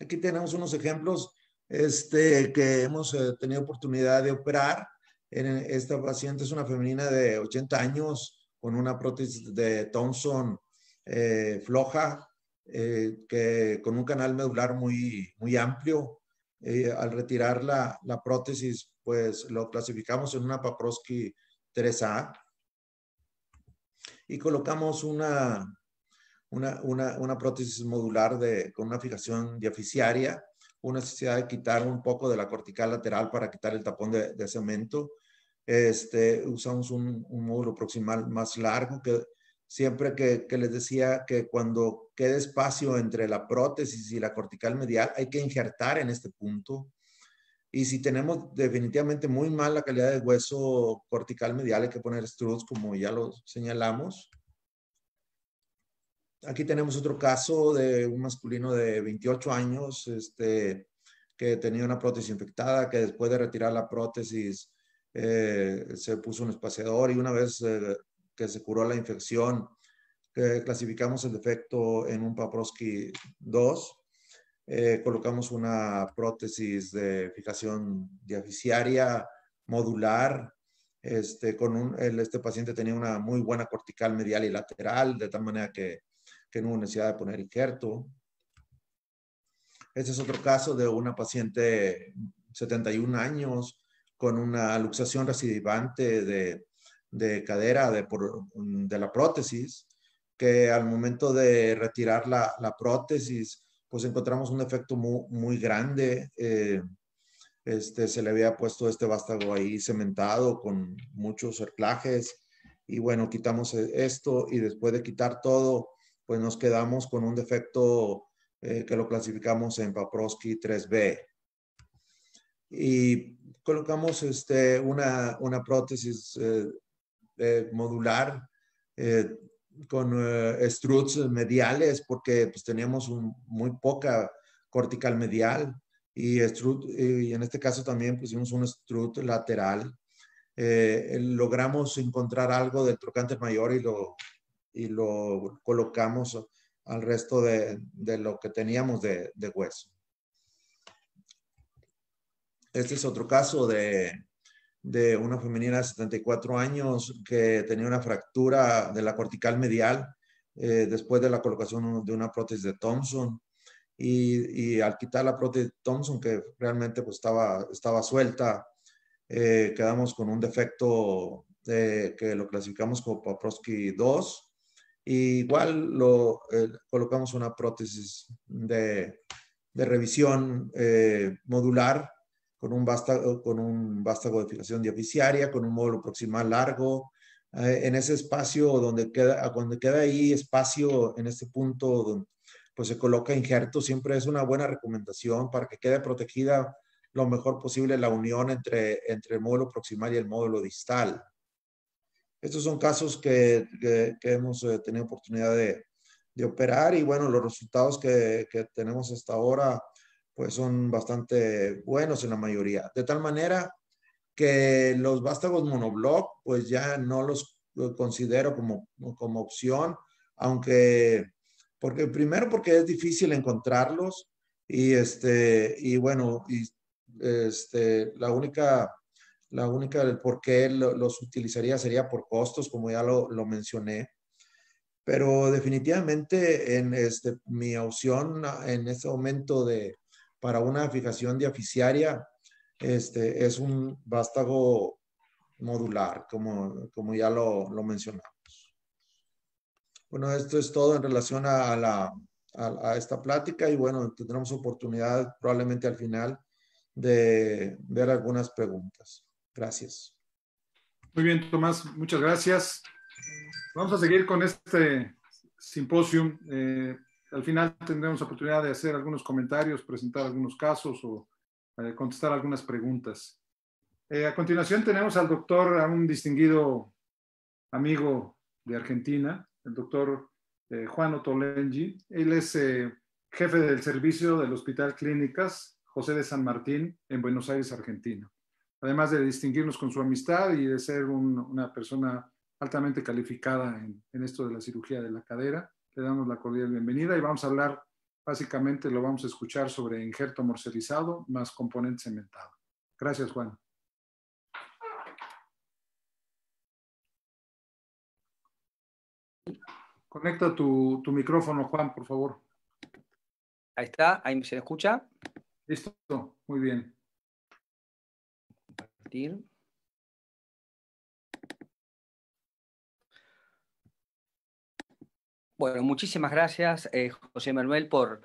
Aquí tenemos unos ejemplos este, que hemos eh, tenido oportunidad de operar esta paciente es una femenina de 80 años con una prótesis de Thompson eh, floja, eh, que, con un canal medular muy, muy amplio. Eh, al retirar la, prótesis, pues lo clasificamos en una Paprosky 3A y colocamos una, prótesis modular con una fijación diaficiaria una necesidad de quitar un poco de la cortical lateral para quitar el tapón de, cemento. Este, usamos un, módulo proximal más largo que siempre que, les decía que cuando quede espacio entre la prótesis y la cortical medial hay que injertar en este punto. Y si tenemos definitivamente muy mal la calidad de hueso cortical medial hay que poner struts como ya lo señalamos. Aquí tenemos otro caso de un masculino de 28 años este, que tenía una prótesis infectada, que después de retirar la prótesis eh, se puso un espaciador y una vez eh, que se curó la infección, clasificamos el defecto en un Paprosky 2, eh, colocamos una prótesis de fijación diaficiaria modular este, con este paciente tenía una muy buena cortical medial y lateral, de tal manera que que no hubo necesidad de poner injerto. Este es otro caso de una paciente 71 años con una luxación recidivante de, de cadera de, de, la prótesis, que al momento de retirar la, la prótesis, pues encontramos un efecto muy, muy grande. Eh, este, se le había puesto este vástago ahí cementado con muchos cerclajes y bueno, quitamos e, esto y después de quitar todo, pues nos quedamos con un defecto eh, que lo clasificamos en Paprosky 3B. Y colocamos este, una, una prótesis eh, eh, modular con struts mediales porque pues, teníamos un, muy poca cortical medial y, y en este caso también pusimos un strut lateral. logramos encontrar algo del trocánter mayor y lo y lo colocamos al resto de, de lo que teníamos de, de, hueso. Este es otro caso de, de una femenina de 74 años que tenía una fractura de la cortical medial eh, después de la colocación de una prótesis de Thompson. Y, y, al quitar la prótesis de Thompson, que realmente pues estaba, estaba suelta, eh, quedamos con un defecto eh, que lo clasificamos como Paprosky 2 igual lo eh, colocamos una prótesis de, de revisión eh, modular con un, vástago, con un vástago de fijación con un módulo proximal largo. Eh, en ese espacio donde queda, cuando queda ahí espacio, en este punto, donde, pues se coloca injerto, siempre es una buena recomendación para que quede protegida lo mejor posible la unión entre, entre el módulo proximal y el módulo distal. Estos son casos que, hemos eh, tenido oportunidad de, operar y bueno, los resultados que, tenemos hasta ahora pues son bastante buenos en la mayoría. De tal manera que los vástagos monobloc pues ya no los considero como, como opción, aunque, porque primero porque es difícil encontrarlos y este, y bueno, y este, la única la única del por qué los utilizaría sería por costos, como ya lo, mencioné. Pero definitivamente en este, mi opción en este momento de, para una fijación de este, es un vástago modular, como, como ya lo, mencionamos. Bueno, esto es todo en relación a, la, a, esta plática y bueno, tendremos oportunidad probablemente al final de ver algunas preguntas. Gracias. Muy bien, Tomás, muchas gracias. Vamos a seguir con este simposio. Eh, al final tendremos oportunidad de hacer algunos comentarios, presentar algunos casos o eh, contestar algunas preguntas. Eh, a continuación tenemos al doctor, a un distinguido amigo de Argentina, el doctor Juan Otolengi. Él es jefe del servicio del Hospital Clínicas José de San Martín en Buenos Aires, Argentina además de distinguirnos con su amistad y de ser una persona altamente calificada en, esto de la cirugía de la cadera. Le damos la cordial bienvenida y vamos a hablar, básicamente lo vamos a escuchar sobre injerto morcerizado más componente cementado. Gracias, Juan. Conecta tu, tu micrófono, Juan, por favor. Ahí está, ahí se escucha. Listo, muy bien. Bueno, muchísimas gracias, eh, José Manuel, por,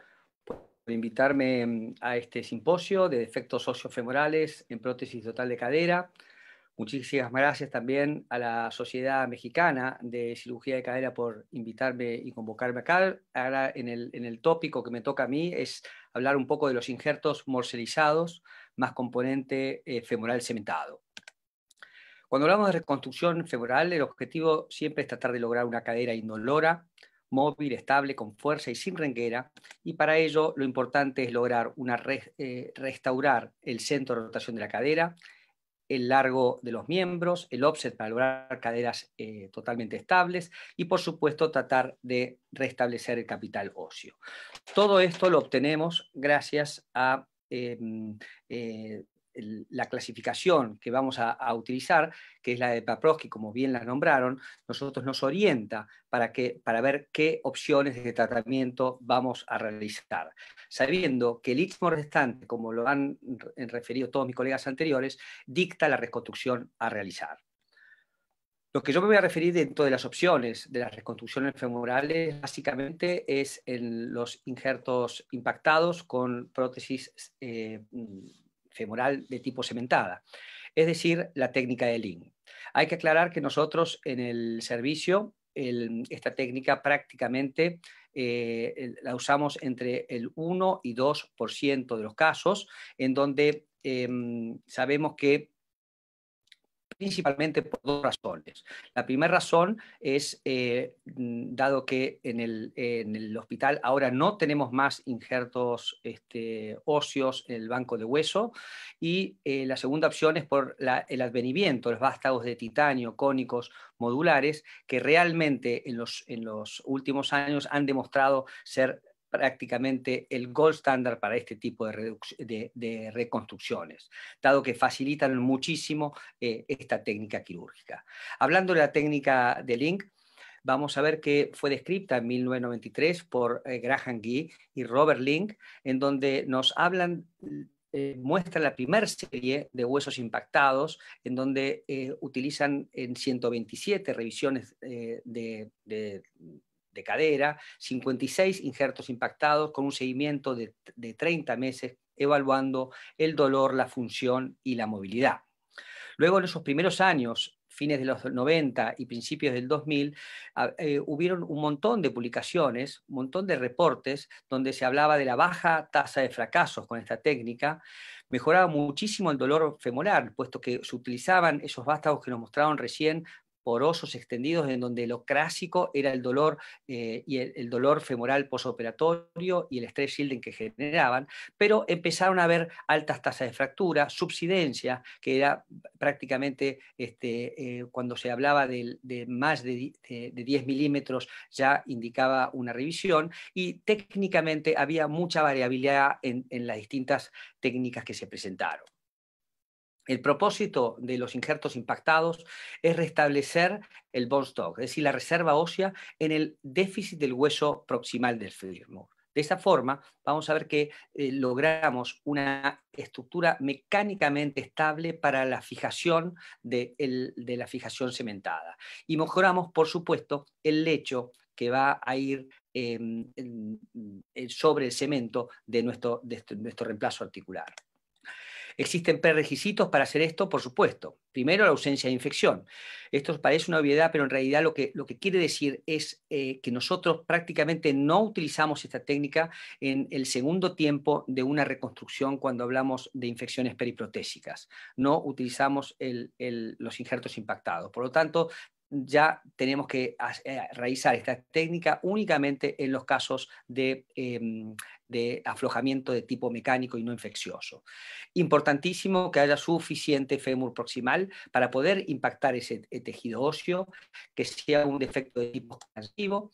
invitarme mm, a este simposio de defectos sociofemorales en prótesis total de cadera. Muchísimas gracias también a la Sociedad Mexicana de Cirugía de Cadera por invitarme y convocarme acá. Ahora en el, en el tópico que me toca a mí es hablar un poco de los injertos morcelizados más componente eh, femoral cementado. Cuando hablamos de reconstrucción femoral, el objetivo siempre es tratar de lograr una cadera indolora, móvil, estable, con fuerza y sin renguera, y para ello lo importante es lograr una eh, restaurar el centro de rotación de la cadera, el largo de los miembros, el offset para lograr caderas eh, totalmente estables y por supuesto tratar de restablecer el capital óseo. Todo esto lo obtenemos gracias a Em, eh, la clasificación que vamos a, utilizar, que es la de Paprosky, como bien la nombraron, nosotros nos orienta para, que, para ver qué opciones de tratamiento vamos a realizar. Sabiendo que el istmo restante, como lo han referido todos mis colegas anteriores, dicta la reconstrucción a realizar. Lo que yo me voy a referir dentro de las opciones de las reconstrucciones femorales básicamente es en los injertos impactados con prótesis eh, femoral de tipo cementada, es decir, la técnica de Link. Hay que aclarar que nosotros en el servicio esta técnica prácticamente eh, la usamos entre el 1 y 2% de los casos, en donde em, sabemos que principalmente por dos razones. La primera razón es, eh, dado que en el, hospital ahora no tenemos más injertos este, óseos en el banco de hueso, y eh, la segunda opción es por el advenimiento los vástagos de titanio cónicos modulares, que realmente en los, en los últimos años han demostrado ser prácticamente el gold standard para este tipo de, reconstrucciones, dado que facilitan muchísimo eh, esta técnica quirúrgica. Hablando de la técnica de Link, vamos a ver que fue descrita en 1993 por eh, Graham Gee y Robert Link, en donde nos hablan eh, muestra la primera serie de huesos impactados, en donde utilizan en 127 revisiones de, de cadera, 56 injertos impactados con un seguimiento de, 30 meses evaluando el dolor, la función y la movilidad. Luego, en esos primeros años, fines de los 90 y principios del 2000, ah, eh, hubieron un montón de publicaciones, un montón de reportes donde se hablaba de la baja tasa de fracasos con esta técnica. Mejoraba muchísimo el dolor femoral, puesto que se utilizaban esos vástagos que nos mostraron recién porosos extendidos en donde lo clásico era el dolor eh, y el, dolor femoral posoperatorio y el stress shielding que generaban, pero empezaron a haber altas tasas de fractura, subsidencia, que era prácticamente este, eh, cuando se hablaba de, más de, 10 milímetros ya indicaba una revisión y técnicamente había mucha variabilidad en las distintas técnicas que se presentaron. El propósito de los injertos impactados es restablecer el bone stock, es decir, la reserva ósea en el déficit del hueso proximal del fémur. De esa forma, vamos a ver que eh, logramos una estructura mecánicamente estable para la fijación de, la fijación cementada. Y mejoramos, por supuesto, el lecho que va a ir em, sobre el cemento de nuestro este, reemplazo articular. Existen prerequisitos para hacer esto, por supuesto. Primero, la ausencia de infección. Esto parece una obviedad, pero en realidad lo que, lo que quiere decir es eh, que nosotros prácticamente no utilizamos esta técnica en el segundo tiempo de una reconstrucción cuando hablamos de infecciones periprotésicas. No utilizamos los injertos impactados. Por lo tanto, ya tenemos que eh, realizar esta técnica únicamente en los casos em, de, aflojamiento de tipo mecánico y no infeccioso. Importantísimo que haya suficiente fémur proximal para poder impactar ese eh, tejido óseo, que sea un defecto de tipo expansivo,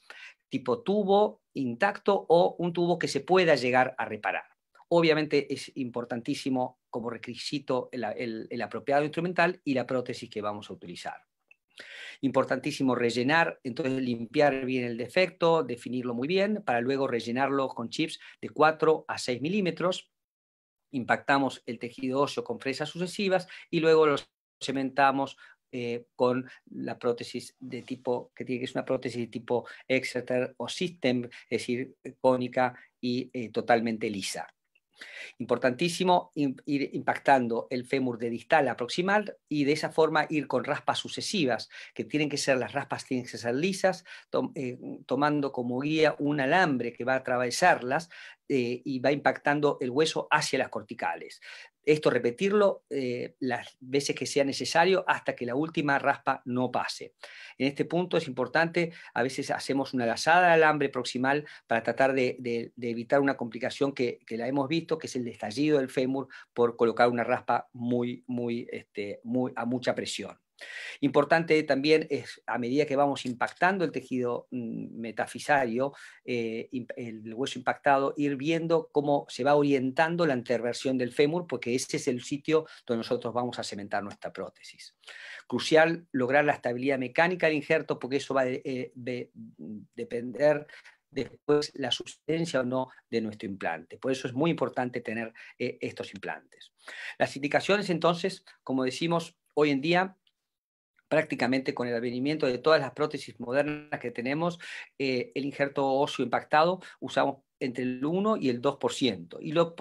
tipo tubo intacto o un tubo que se pueda llegar a reparar. Obviamente es importantísimo como requisito el apropiado instrumental y la prótesis que vamos a utilizar. Importantísimo rellenar, entonces limpiar bien el defecto, definirlo muy bien, para luego rellenarlo con chips de 4 a 6 milímetros. Impactamos el tejido óseo con fresas sucesivas y luego los cementamos eh, con la prótesis de tipo, que tiene que es una prótesis de tipo Exeter o System, es decir, cónica y eh, totalmente lisa. Importantísimo ir impactando el fémur de distal a proximal y de esa forma ir con raspas sucesivas, que tienen que ser, las raspas tienen que lisas, eh, tomando como guía un alambre que va a atravesarlas eh, y va impactando el hueso hacia las corticales. Esto repetirlo eh, las veces que sea necesario hasta que la última raspa no pase. En este punto es importante, a veces hacemos una lazada de alambre proximal para tratar de, evitar una complicación que, la hemos visto, que es el destallido del fémur por colocar una raspa muy, muy, este, muy, a mucha presión. Importante también es, a medida que vamos impactando el tejido mm, metafisario, eh, el hueso impactado, ir viendo cómo se va orientando la interversión del fémur, porque ese es el sitio donde nosotros vamos a cementar nuestra prótesis. Crucial lograr la estabilidad mecánica del injerto, porque eso va a eh, mm, depender después la sustancia o no de nuestro implante. Por eso es muy importante tener eh, estos implantes. Las indicaciones, entonces, como decimos, hoy en día prácticamente con el advenimiento de todas las prótesis modernas que tenemos, eh, el injerto óseo impactado usamos entre el 1 y el 2%. Y lo,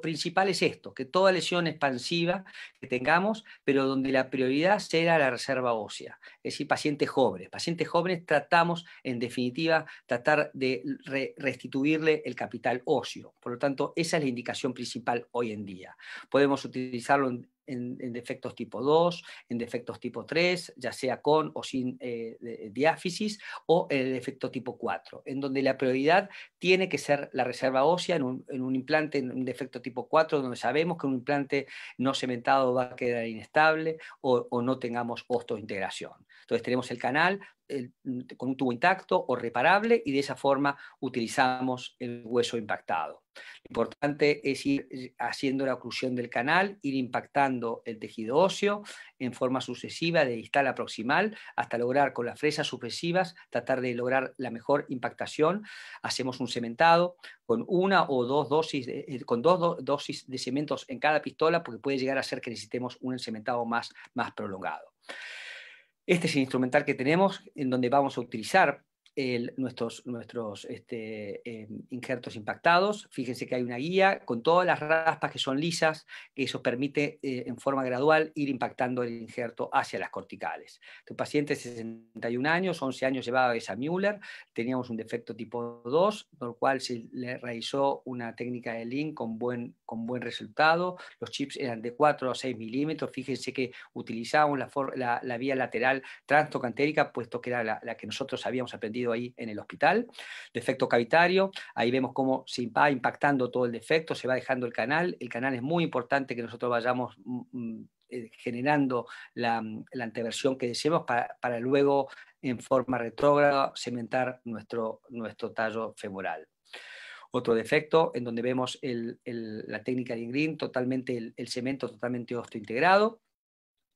principal es esto, que toda lesión expansiva que tengamos, pero donde la prioridad será la reserva ósea, es decir, pacientes jóvenes. Pacientes jóvenes tratamos, en definitiva, tratar de restituirle el capital óseo. Por lo tanto, esa es la indicación principal hoy en día. Podemos utilizarlo en, en, defectos tipo 2, en defectos tipo 3, ya sea con o sin eh, diáfisis, o en el defecto tipo 4, en donde la prioridad tiene que ser la reserva ósea en un, implante, en un defecto tipo 4, donde sabemos que un implante no cementado va a quedar inestable o, o no tengamos osteointegración. Entonces tenemos el canal mm, con un tubo intacto o reparable y de esa forma utilizamos el hueso impactado. Lo importante es ir eh, haciendo la oclusión del canal, ir impactando el tejido óseo en forma sucesiva de distal a proximal hasta lograr con las fresas sucesivas tratar de lograr la mejor impactación. Hacemos un cementado con una o dos dosis, de, eh, con dos dosis de cementos en cada pistola porque puede llegar a ser que necesitemos un cementado más, más prolongado. Este es el instrumental que tenemos en donde vamos a utilizar nuestros, nuestros este, em, injertos impactados. Fíjense que hay una guía con todas las raspas que son lisas, que eso permite eh, en forma gradual ir impactando el injerto hacia las corticales. Tu paciente de 61 años, 11 años llevaba esa Müller, teníamos un defecto tipo 2, por lo cual se le realizó una técnica de link con buen, con buen resultado. Los chips eran de 4 a 6 milímetros. Fíjense que utilizamos la, vía lateral transtocantérica, puesto que era la que nosotros habíamos aprendido ahí en el hospital. Defecto cavitario, ahí vemos cómo se va impactando todo el defecto, se va dejando el canal. El canal es muy importante que nosotros vayamos mm, mm, eh, generando la, mm, la anteversión que deseemos para, luego en forma retrógrada cementar nuestro, nuestro tallo femoral otro defecto en donde vemos la técnica de Green, totalmente el, el, cemento totalmente osteointegrado.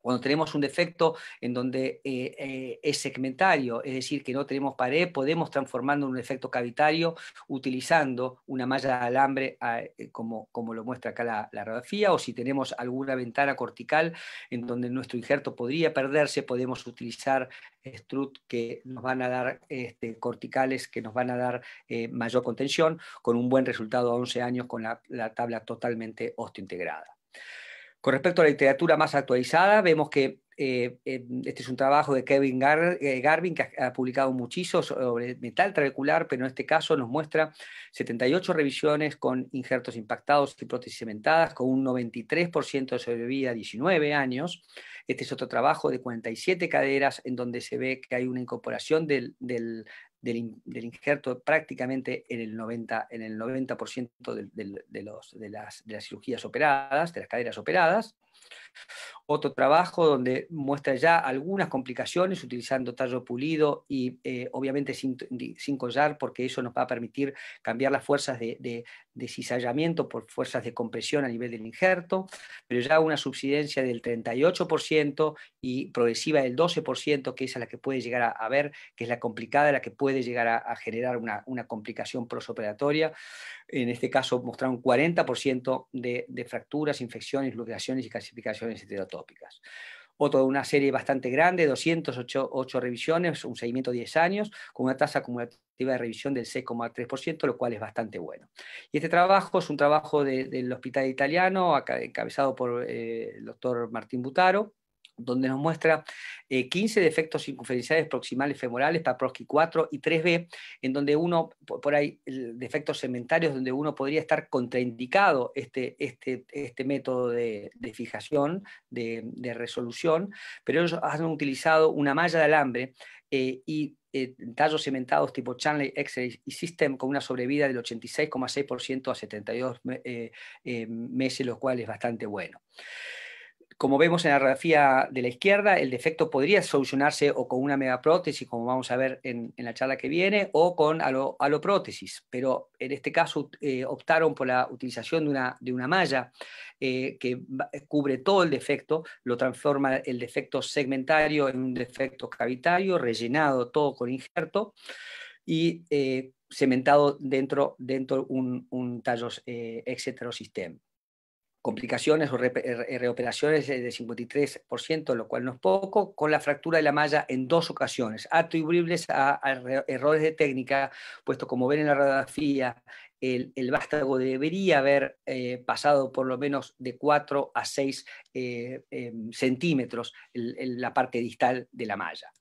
Cuando tenemos un defecto en donde eh, eh, es segmentario, es decir, que no tenemos pared, podemos transformarlo en un efecto cavitario utilizando una malla de alambre, ah, eh, como, lo muestra acá la, radiografía, o si tenemos alguna ventana cortical en donde nuestro injerto podría perderse, podemos utilizar strut que nos van a dar este, corticales, que nos van a dar mayor contención, con un buen resultado a 11 años con la, la tabla totalmente osteointegrada. Con respecto a la literatura más actualizada, vemos que eh, este es un trabajo de Kevin eh, Garvin, que ha, publicado muchísimo sobre metal trabecular, pero en este caso nos muestra 78 revisiones con injertos impactados y prótesis cementadas, con un 93% de sobrevida a 19 años. Este es otro trabajo de 47 caderas, en donde se ve que hay una incorporación del del, injerto prácticamente en el 90%, en el 90 de, las, de las cirugías operadas, de las caderas operadas, otro trabajo donde muestra ya algunas complicaciones utilizando tallo pulido y eh, obviamente sin, collar porque eso nos va a permitir cambiar las fuerzas de, de, cizallamiento por fuerzas de compresión a nivel del injerto, pero ya una subsidencia del 38% y progresiva del 12%, que es a la que puede llegar a, ver, que es la complicada, la que puede llegar a, generar una, complicación prosoperatoria. En este caso mostraron 40% de, de fracturas, infecciones, luxaciones y clasificaciones heterotópicas. Otra una serie bastante grande, 208 revisiones, un seguimiento de 10 años, con una tasa acumulativa de revisión del 6,3%, lo cual es bastante bueno. Y este trabajo es un trabajo del Hospital Italiano, encabezado por eh, el doctor Martín Butaro, donde nos muestra 15 eh, defectos circunferenciales proximales femorales para PROSCI 4 y 3B, en donde uno, por ahí, defectos cementarios, donde uno podría estar contraindicado este, este, este método de, fijación, de, resolución, pero ellos han utilizado una malla de alambre eh, y eh, tallos cementados tipo Chanley, X-ray y System con una sobrevida del 86,6% a 72 meses, lo cual es bastante bueno. Como vemos en la radiografía de la izquierda, el defecto podría solucionarse o con una megaprótesis, como vamos a ver en, la charla que viene, o con alo, aloprótesis, pero en este caso eh, optaron por la utilización de una, malla eh, que cubre todo el defecto, lo transforma el defecto segmentario en un defecto cavitario, rellenado todo con injerto y eh, cementado dentro, dentro un, tallo eh, sistema complicaciones o eh, reoperaciones eh, de 53%, lo cual no es poco, con la fractura de la malla en dos ocasiones, atribuibles a, errores de técnica, puesto como ven en la radiografía, el, vástago debería haber eh, pasado por lo menos de 4 a 6 em, centímetros en la parte distal de la malla.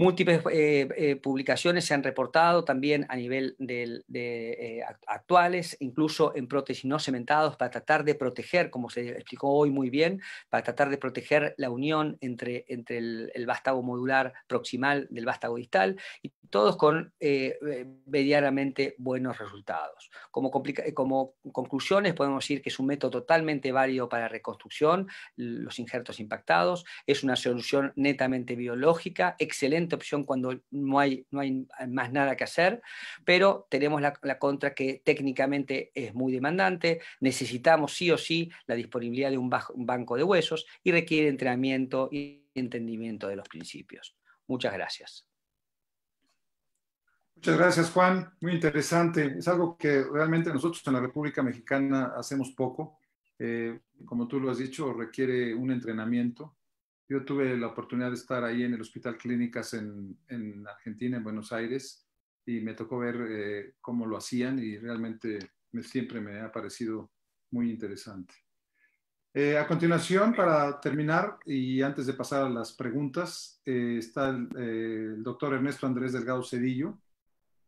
Múltiples eh, eh, publicaciones se han reportado también a nivel de, eh, actuales, incluso en prótesis no cementados, para tratar de proteger, como se explicó hoy muy bien, para tratar de proteger la unión entre, entre el, vástago modular proximal del vástago distal y todos con eh, eh, medianamente buenos resultados. Eh, como, conclusiones podemos decir que es un método totalmente válido para reconstrucción, los injertos impactados, es una solución netamente biológica, excelente opción cuando no hay, no hay más nada que hacer, pero tenemos la, contra que técnicamente es muy demandante, necesitamos sí o sí la disponibilidad de un banco de huesos y requiere entrenamiento y entendimiento de los principios. Muchas gracias. Muchas gracias, Juan. Muy interesante. Es algo que realmente nosotros en la República Mexicana hacemos poco. Eh, como tú lo has dicho, requiere un entrenamiento. Yo tuve la oportunidad de estar ahí en el Hospital Clínicas en, Argentina, en Buenos Aires, y me tocó ver eh, cómo lo hacían y realmente siempre me ha parecido muy interesante. Eh, a continuación, para terminar y antes de pasar a las preguntas, está el, el doctor Ernesto Andrés Delgado Cedillo,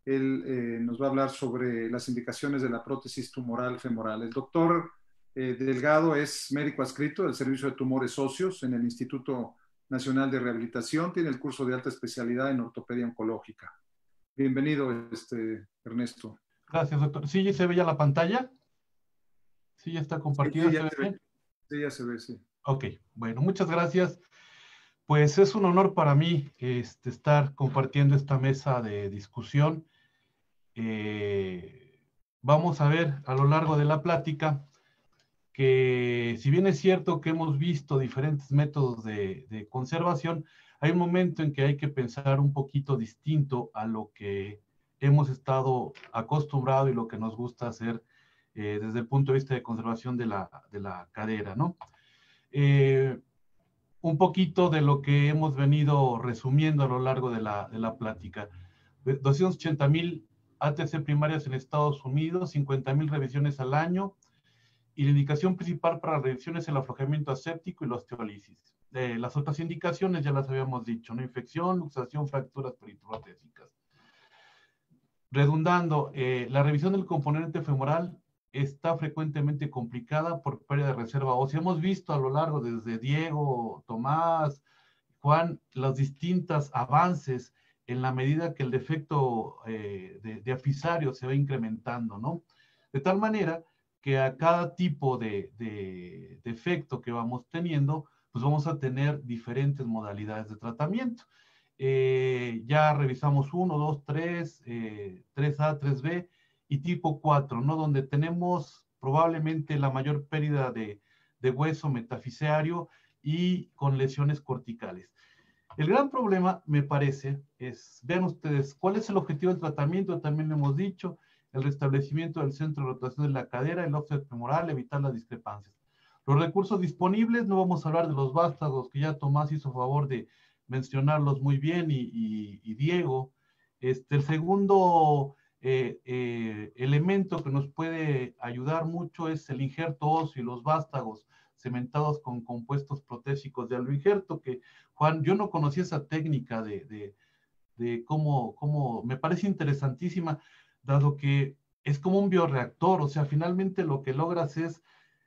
él eh, nos va a hablar sobre las indicaciones de la prótesis tumoral femoral. El doctor eh, Delgado es médico adscrito del Servicio de Tumores socios en el Instituto Nacional de Rehabilitación. Tiene el curso de alta especialidad en ortopedia oncológica. Bienvenido, este, Ernesto. Gracias, doctor. ¿Sí se ve ya la pantalla? ¿Sí ya está compartida? Sí, ya se, ve. Sí, ya Ok, bueno, muchas gracias. Pues es un honor para mí este, estar compartiendo esta mesa de discusión eh, vamos a ver a lo largo de la plática que si bien es cierto que hemos visto diferentes métodos de, conservación, hay un momento en que hay que pensar un poquito distinto a lo que hemos estado acostumbrado y lo que nos gusta hacer eh, desde el punto de vista de conservación de la, cadera, ¿no? Eh, un poquito de lo que hemos venido resumiendo a lo largo de la, de la plática. 280 mil ATC primarias en Estados Unidos, 50.000 revisiones al año, y la indicación principal para revisión es el aflojamiento aséptico y la osteolisis. Eh, las otras indicaciones ya las habíamos dicho, ¿no? infección, luxación, fracturas Redundando, eh, la revisión del componente femoral está frecuentemente complicada por pérdida de reserva O si Hemos visto a lo largo desde Diego, Tomás, Juan, los distintos avances en la medida que el defecto eh, de, afisario se va incrementando, ¿no? De tal manera que a cada tipo de, defecto que vamos teniendo, pues vamos a tener diferentes modalidades de tratamiento. Eh, ya revisamos 1, 2, 3, 3A, 3B y tipo 4, ¿no? Donde tenemos probablemente la mayor pérdida de, de hueso metafisario y con lesiones corticales. El gran problema, me parece, es, vean ustedes, cuál es el objetivo del tratamiento, también lo hemos dicho, el restablecimiento del centro de rotación de la cadera, el offset femoral, evitar las discrepancias. Los recursos disponibles, no vamos a hablar de los vástagos, que ya Tomás hizo favor de mencionarlos muy bien y, Diego. Este, el segundo eh, eh, elemento que nos puede ayudar mucho es el injerto óseo y los vástagos cementados con compuestos protésicos de al injerto, que Juan, yo no conocía esa técnica de, cómo, cómo, me parece interesantísima, dado que es como un bioreactor, o sea, finalmente lo que logras es,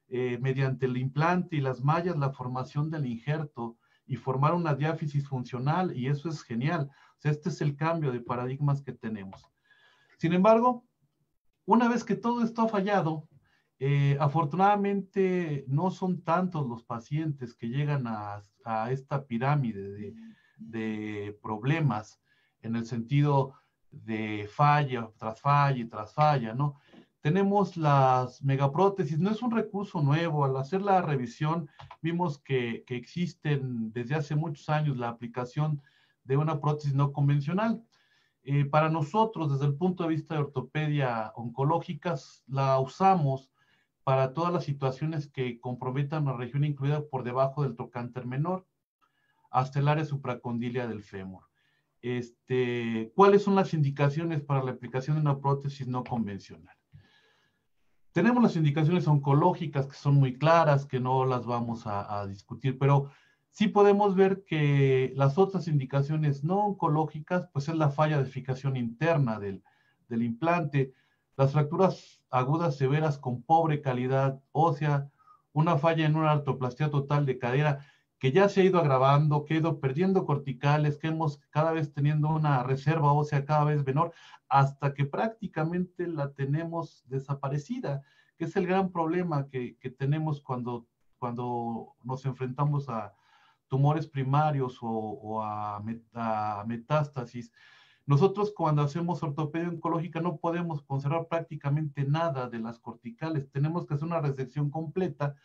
eh, mediante el implante y las mallas, la formación del injerto y formar una diáfisis funcional, y eso es genial. sea, este es el cambio de paradigmas que tenemos. Sin embargo, una vez que todo esto ha fallado, eh, afortunadamente no son tantos los pacientes que llegan a, esta pirámide de, problemas en el sentido de falla tras falla y tras falla, ¿no? Tenemos las megaprótesis, no es un recurso nuevo, al hacer la revisión vimos que, existe existen desde hace muchos años la aplicación de una prótesis no convencional. Eh, para nosotros, desde el punto de vista de ortopedia oncológica, la usamos para todas las situaciones que comprometan la región incluida por debajo del trocánter menor hasta el área supracondilia del fémur. Este, ¿Cuáles son las indicaciones para la aplicación de una prótesis no convencional? Tenemos las indicaciones oncológicas que son muy claras, que no las vamos a, discutir, pero sí podemos ver que las otras indicaciones no oncológicas, pues es la falla de fijación interna del, del implante, las fracturas agudas severas con pobre calidad ósea, una falla en una artoplastía total de cadera que ya se ha ido agravando, que ha ido perdiendo corticales, que hemos cada vez teniendo una reserva ósea cada vez menor, hasta que prácticamente la tenemos desaparecida, que es el gran problema que, tenemos cuando, cuando nos enfrentamos a tumores primarios o, a metástasis. Nosotros cuando hacemos ortopedia oncológica no podemos conservar prácticamente nada de las corticales, tenemos que hacer una resección completa.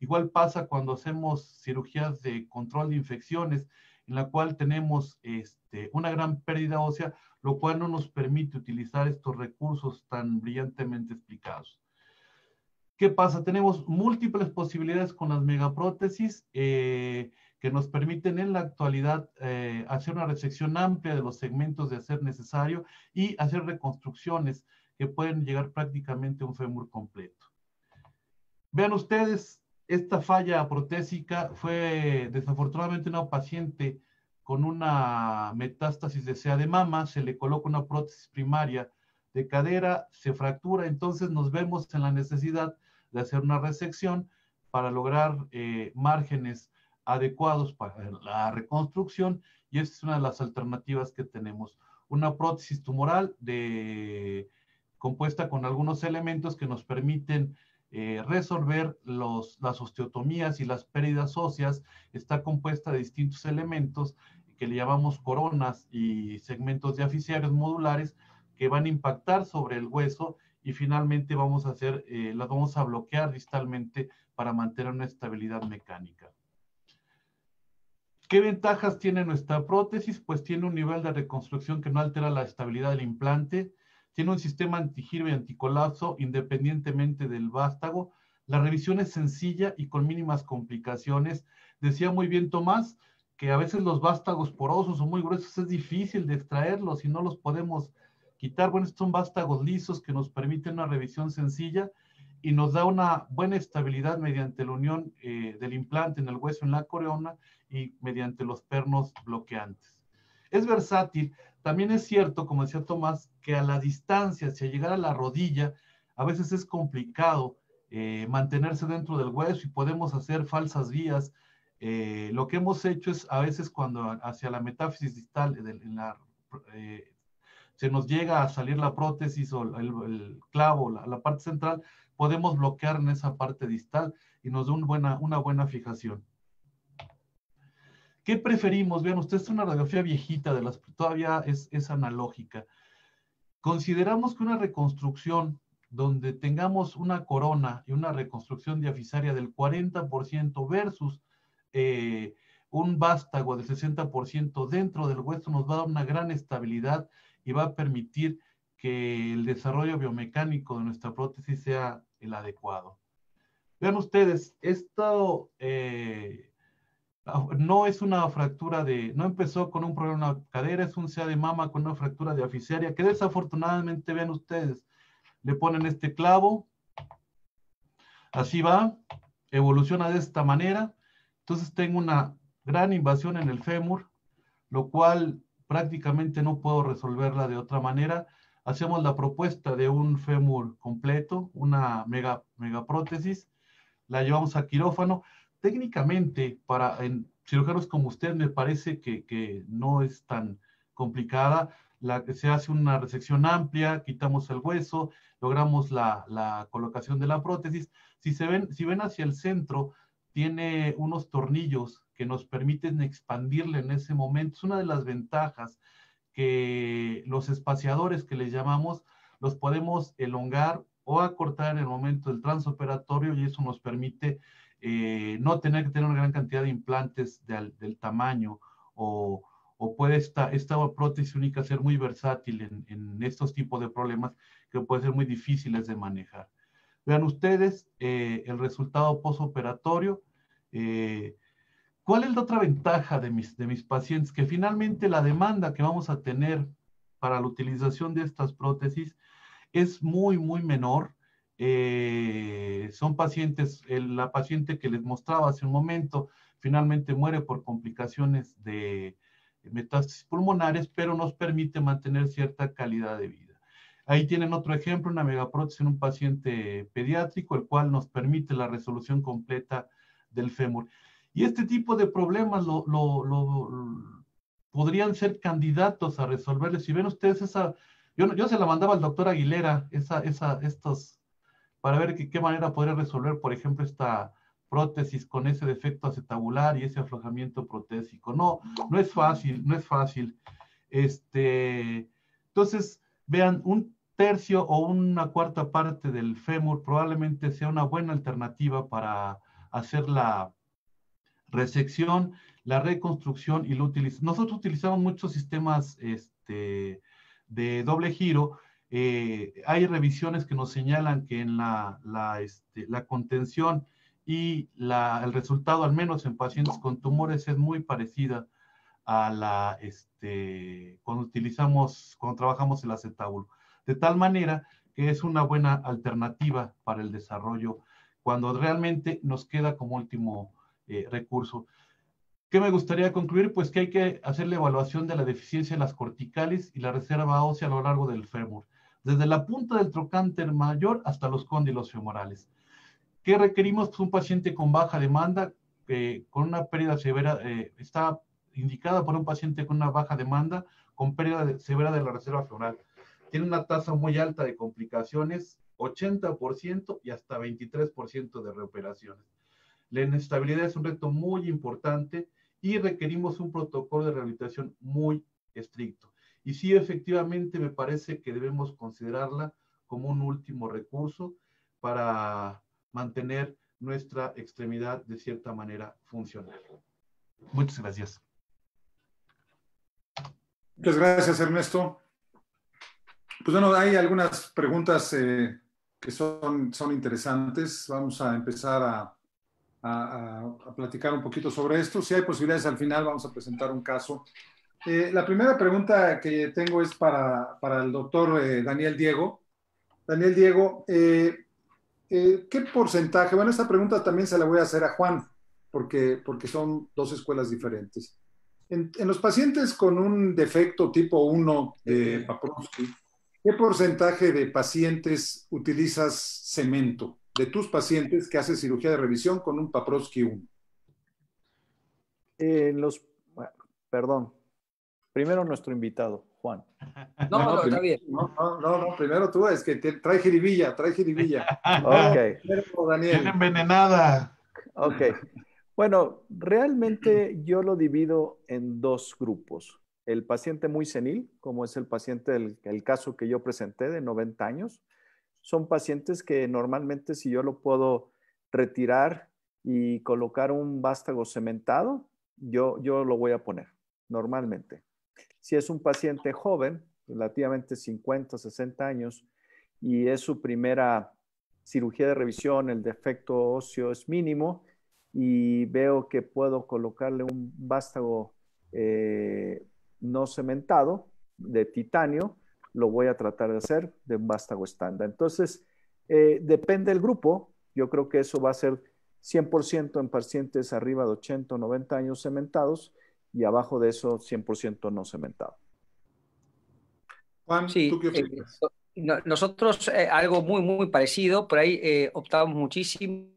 Igual pasa cuando hacemos cirugías de control de infecciones, en la cual tenemos este, una gran pérdida ósea, lo cual no nos permite utilizar estos recursos tan brillantemente explicados. ¿Qué pasa? Tenemos múltiples posibilidades con las megaprótesis. Eh, que nos permiten en la actualidad eh, hacer una resección amplia de los segmentos de hacer necesario y hacer reconstrucciones que pueden llegar prácticamente a un fémur completo. Vean ustedes, esta falla protésica fue desafortunadamente una paciente con una metástasis de sea de mama, se le coloca una prótesis primaria de cadera, se fractura, entonces nos vemos en la necesidad de hacer una resección para lograr eh, márgenes adecuados para la reconstrucción y esta es una de las alternativas que tenemos. Una prótesis tumoral de, compuesta con algunos elementos que nos permiten eh, resolver las osteotomías y las pérdidas óseas. Está compuesta de distintos elementos que le llamamos coronas y segmentos de aficiarios modulares que van a impactar sobre el hueso y finalmente vamos a hacer, eh, las vamos a bloquear distalmente para mantener una estabilidad mecánica. ¿Qué ventajas tiene nuestra prótesis? Pues tiene un nivel de reconstrucción que no altera la estabilidad del implante, tiene un sistema antigiro y anticolapso independientemente del vástago, la revisión es sencilla y con mínimas complicaciones. Decía muy bien Tomás que a veces los vástagos porosos o muy gruesos es difícil de extraerlos y no los podemos quitar. Bueno, estos son vástagos lisos que nos permiten una revisión sencilla y nos da una buena estabilidad mediante la unión eh, del implante en el hueso en la corona y mediante los pernos bloqueantes. Es versátil. También es cierto, como decía Tomás, que a la distancia, si llegar a la rodilla, a veces es complicado eh, mantenerse dentro del hueso y podemos hacer falsas vías. Eh, lo que hemos hecho es a veces cuando hacia la metáfisis distal, en la, eh, se nos llega a salir la prótesis o el, clavo, la, la, parte central, podemos bloquear en esa parte distal y nos da una buena fijación. ¿Qué preferimos? Vean, usted es una radiografía viejita, de las, todavía es, analógica. Consideramos que una reconstrucción donde tengamos una corona y una reconstrucción diafisaria del 40% versus eh, un vástago del 60% dentro del hueso nos va a dar una gran estabilidad y va a permitir que el desarrollo biomecánico de nuestra prótesis sea el adecuado. Vean ustedes, esto, eh, Ah, no es una fractura de, no empezó con un problema de cadera, es un sea de mama con una fractura de aficiaria, que desafortunadamente, ven ustedes, le ponen este clavo, así va, evoluciona de esta manera, entonces tengo una gran invasión en el fémur, lo cual prácticamente no puedo resolverla de otra manera. Hacemos la propuesta de un fémur completo, una mega, prótesis la llevamos a quirófano técnicamente para en cirujanos como usted me parece que, que no es tan complicada. La, se hace una resección amplia, quitamos el hueso, logramos la, la, colocación de la prótesis. Si, se ven, si ven hacia el centro, tiene unos tornillos que nos permiten expandirle en ese momento. Es una de las ventajas que los espaciadores que les llamamos los podemos elongar o acortar en el momento del transoperatorio y eso nos permite eh, no tener que tener una gran cantidad de implantes del tamaño o, puede esta, esta prótesis única ser muy versátil en, estos tipos de problemas que pueden ser muy difíciles de manejar. Vean ustedes eh, el resultado posoperatorio. Eh, ¿Cuál es la otra ventaja de mis, de mis pacientes? Que finalmente la demanda que vamos a tener para la utilización de estas prótesis es muy, muy menor eh, son pacientes, la paciente que les mostraba hace un momento, finalmente muere por complicaciones de metástasis pulmonares, pero nos permite mantener cierta calidad de vida. Ahí tienen otro ejemplo, una megaprótesis en un paciente pediátrico, el cual nos permite la resolución completa del fémur. Y este tipo de problemas lo, podrían ser candidatos a resolverles. Si ven ustedes esa, yo, yo se la mandaba al doctor Aguilera, esa, esa, estos, para ver qué manera poder resolver, por ejemplo, esta prótesis con ese defecto acetabular y ese aflojamiento protésico. No, no es fácil, no es fácil. Este, entonces, vean, un tercio o una cuarta parte del fémur probablemente sea una buena alternativa para hacer la resección, la reconstrucción y lo utilizamos. Nosotros utilizamos muchos sistemas este, de doble giro, eh, hay revisiones que nos señalan que en la, este, contención y el resultado, al menos en pacientes con tumores, es muy parecida a la, este, cuando utilizamos, cuando trabajamos el acetábulo. De tal manera que es una buena alternativa para el desarrollo cuando realmente nos queda como último eh, recurso. ¿Qué me gustaría concluir? Pues que hay que hacer la evaluación de la deficiencia de las corticales y la reserva ósea a lo largo del fémur desde la punta del trocánter mayor hasta los cóndilos femorales. ¿Qué requerimos? Pues, un paciente con baja demanda, eh, con una pérdida severa, eh, está indicada por un paciente con una baja demanda, con pérdida severa de la reserva femoral. Tiene una tasa muy alta de complicaciones, 80% y hasta 23% de reoperaciones. La inestabilidad es un reto muy importante y requerimos un protocolo de rehabilitación muy estricto. Y sí, efectivamente, me parece que debemos considerarla como un último recurso para mantener nuestra extremidad de cierta manera funcional. Muchas gracias. Muchas gracias, Ernesto. Pues bueno, hay algunas preguntas eh, que son, son interesantes. Vamos a empezar a, a, platicar un poquito sobre esto. Si hay posibilidades, al final vamos a presentar un caso eh, la primera pregunta que tengo es para, el doctor eh, Daniel Diego. Daniel Diego, eh, ¿qué porcentaje? Bueno, esta pregunta también se la voy a hacer a Juan, porque, porque son dos escuelas diferentes. En, los pacientes con un defecto tipo 1 de Paprosky, ¿qué porcentaje de pacientes utilizas cemento? De tus pacientes que haces cirugía de revisión con un Paprosky 1. En los, perdón, Primero nuestro invitado, Juan. No, no, está bien. No, no, primero tú, es que trae jiribilla, trae jiribilla. ok. envenenada. Ok. Bueno, realmente yo lo divido en dos grupos. El paciente muy senil, como es el paciente del el caso que yo presenté de 90 años, son pacientes que normalmente si yo lo puedo retirar y colocar un vástago cementado, yo, yo lo voy a poner normalmente. Si es un paciente joven, relativamente 50, 60 años, y es su primera cirugía de revisión, el defecto óseo es mínimo y veo que puedo colocarle un vástago eh, no cementado de titanio, lo voy a tratar de hacer de un vástago estándar. Entonces, eh, depende del grupo, yo creo que eso va a ser 100% en pacientes arriba de 80 o 90 años cementados y abajo de eso 100% no cementado. Juan, ¿tú qué eh, opinas? nosotros eh, algo muy, muy parecido, por ahí eh, optamos muchísimo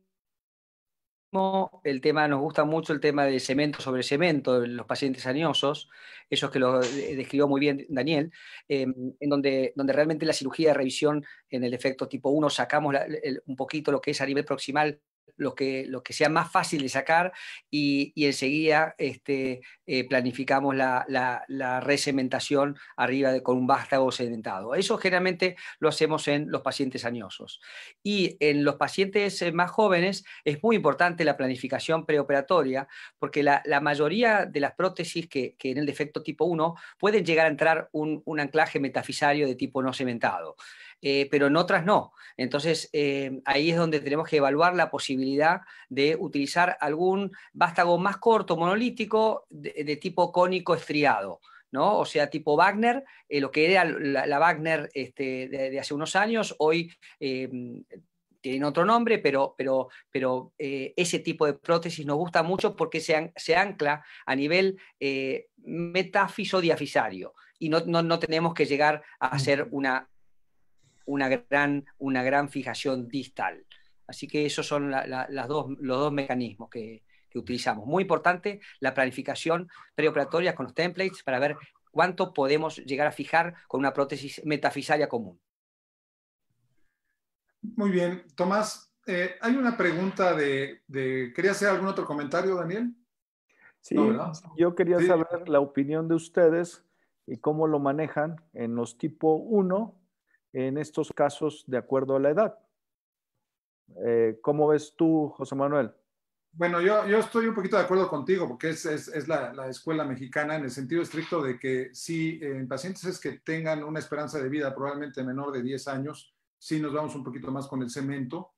el tema, nos gusta mucho el tema de cemento sobre cemento, en los pacientes añosos, esos que lo eh, describió muy bien Daniel, em, en donde, donde realmente la cirugía de revisión en el efecto tipo 1 sacamos un poquito lo que es a nivel proximal lo que, sea más fácil de sacar y, enseguida este, eh, planificamos la, resementación arriba de, con un vástago sedimentado. Eso generalmente lo hacemos en los pacientes añosos. Y en los pacientes eh, más jóvenes es muy importante la planificación preoperatoria porque la, mayoría de las prótesis que, que, en el defecto tipo 1 pueden llegar a entrar un, un anclaje metafisario de tipo no cementado. Eh, pero en otras no. Entonces, eh, ahí es donde tenemos que evaluar la posibilidad de utilizar algún vástago más corto, monolítico, de, tipo cónico estriado. ¿no? O sea, tipo Wagner, eh, lo que era la, Wagner este, de, hace unos años, hoy tiene otro nombre, pero, pero, pero ese tipo de prótesis nos gusta mucho porque se, ancla a nivel metafisodiafisario y no, no, tenemos que llegar a hacer mm. una una gran, una gran fijación distal. Así que esos son las los dos mecanismos que, utilizamos. Muy importante la planificación preoperatoria con los templates para ver cuánto podemos llegar a fijar con una prótesis metafisaria común. Muy bien. Tomás, eh, hay una pregunta de, de... ¿Quería hacer algún otro comentario, Daniel? Sí, yo quería saber la opinión de ustedes y cómo lo manejan en los tipo 1 en estos casos de acuerdo a la edad. Eh, ¿Cómo ves tú, José Manuel? Bueno, yo, estoy un poquito de acuerdo contigo, porque es, la, escuela mexicana en el sentido estricto de que si en eh, pacientes es que tengan una esperanza de vida probablemente menor de 10 años, si nos vamos un poquito más con el cemento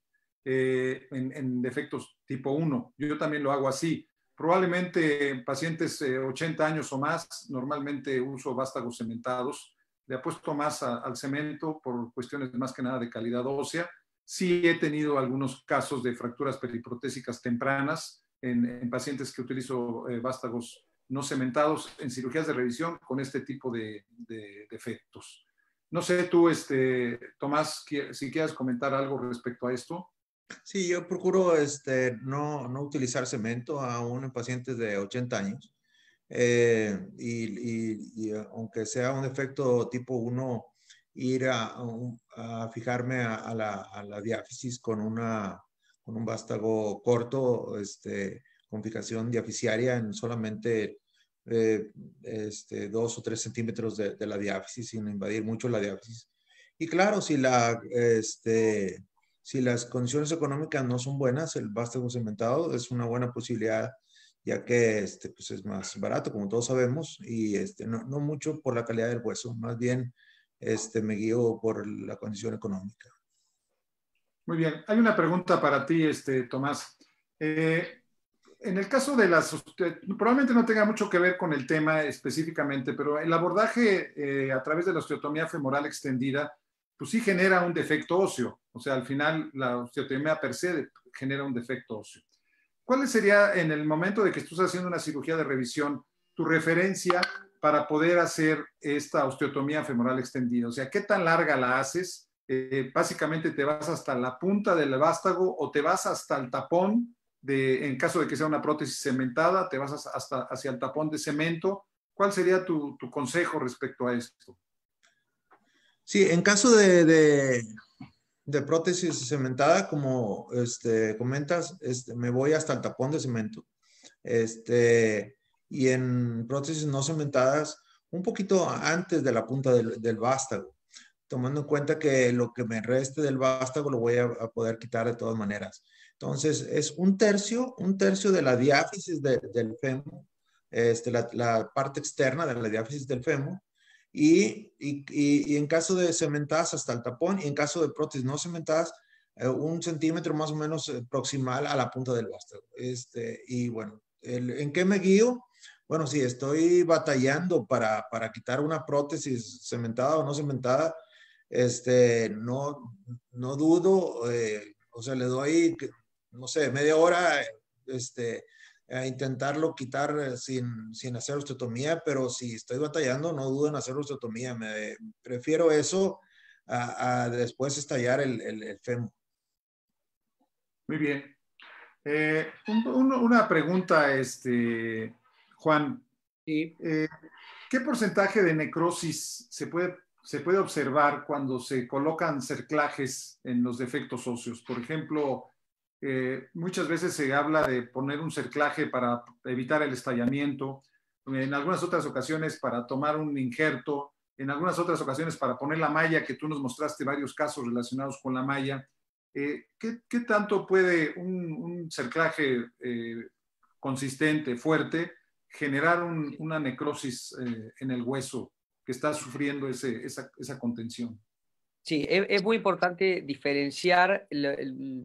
eh, en, defectos tipo 1. Yo también lo hago así. Probablemente en pacientes 80 años o más, normalmente uso vástagos cementados le apuesto más al cemento por cuestiones más que nada de calidad ósea. Sí he tenido algunos casos de fracturas periprotésicas tempranas en, pacientes que utilizo eh, vástagos no cementados en cirugías de revisión con este tipo de, de defectos. No sé tú, este, Tomás, si quieres comentar algo respecto a esto. Sí, yo procuro este, no, no utilizar cemento aún en pacientes de 80 años. Eh, y, eh, aunque sea un efecto tipo 1, ir a, fijarme a, la, diáfisis con, una, con un vástago corto, este, con fijación diaficiaria en solamente eh, este, dos o tres centímetros de, de, la diáfisis, sin invadir mucho la diáfisis. Y claro, si, la, este, si las condiciones económicas no son buenas, el vástago cementado es una buena posibilidad ya que este, pues es más barato, como todos sabemos, y este, no, no, mucho por la calidad del hueso, más bien este, me guío por la condición económica. Muy bien, hay una pregunta para ti, este, Tomás. Eh, en el caso de las, probablemente no tenga mucho que ver con el tema específicamente, pero el abordaje eh, a través de la osteotomía femoral extendida, pues sí genera un defecto óseo. O sea, al final la osteotomía per se genera un defecto óseo. ¿Cuál sería en el momento de que estás haciendo una cirugía de revisión tu referencia para poder hacer esta osteotomía femoral extendida? O sea, ¿qué tan larga la haces? Eh, básicamente te vas hasta la punta del vástago o te vas hasta el tapón, de, en caso de que sea una prótesis cementada, te vas hasta hacia el tapón de cemento. ¿Cuál sería tu, consejo respecto a esto? Sí, en caso de de prótesis cementada, como este, comentas, este, me voy hasta el tapón de cemento. Este, y en prótesis no cementadas, un poquito antes de la punta del, del vástago, tomando en cuenta que lo que me reste del vástago lo voy a, poder quitar de todas maneras. Entonces, es un tercio, un tercio de la diáfisis del fémur, este, la, parte externa de la diáfisis del fémur, y, y, y, en caso de cementadas hasta el tapón y en caso de prótesis no cementadas, eh, un centímetro más o menos eh, proximal a la punta del vástago. Este, y bueno, ¿en qué me guío? Bueno, si estoy batallando para, para, quitar una prótesis cementada o no cementada, este, no, no dudo, eh, o sea, le doy, no sé, media hora este, intentarlo quitar eh, sin, sin hacer osteotomía, pero si estoy batallando, no dudo en hacer osteotomía. Me, prefiero eso a, después estallar el, el, femur. Muy bien. Eh, una pregunta, este, Juan. Eh, ¿Qué porcentaje de necrosis se puede, se puede observar cuando se colocan cerclajes en los defectos óseos? Por ejemplo, eh, muchas veces se habla de poner un cerclaje para evitar el estallamiento, en algunas otras ocasiones para tomar un injerto, en algunas otras ocasiones para poner la malla, que tú nos mostraste varios casos relacionados con la malla. Eh, ¿qué, tanto puede un, cerclaje eh, consistente, fuerte, generar una necrosis en el hueso que está sufriendo esa contención? Sí, es, muy importante diferenciar los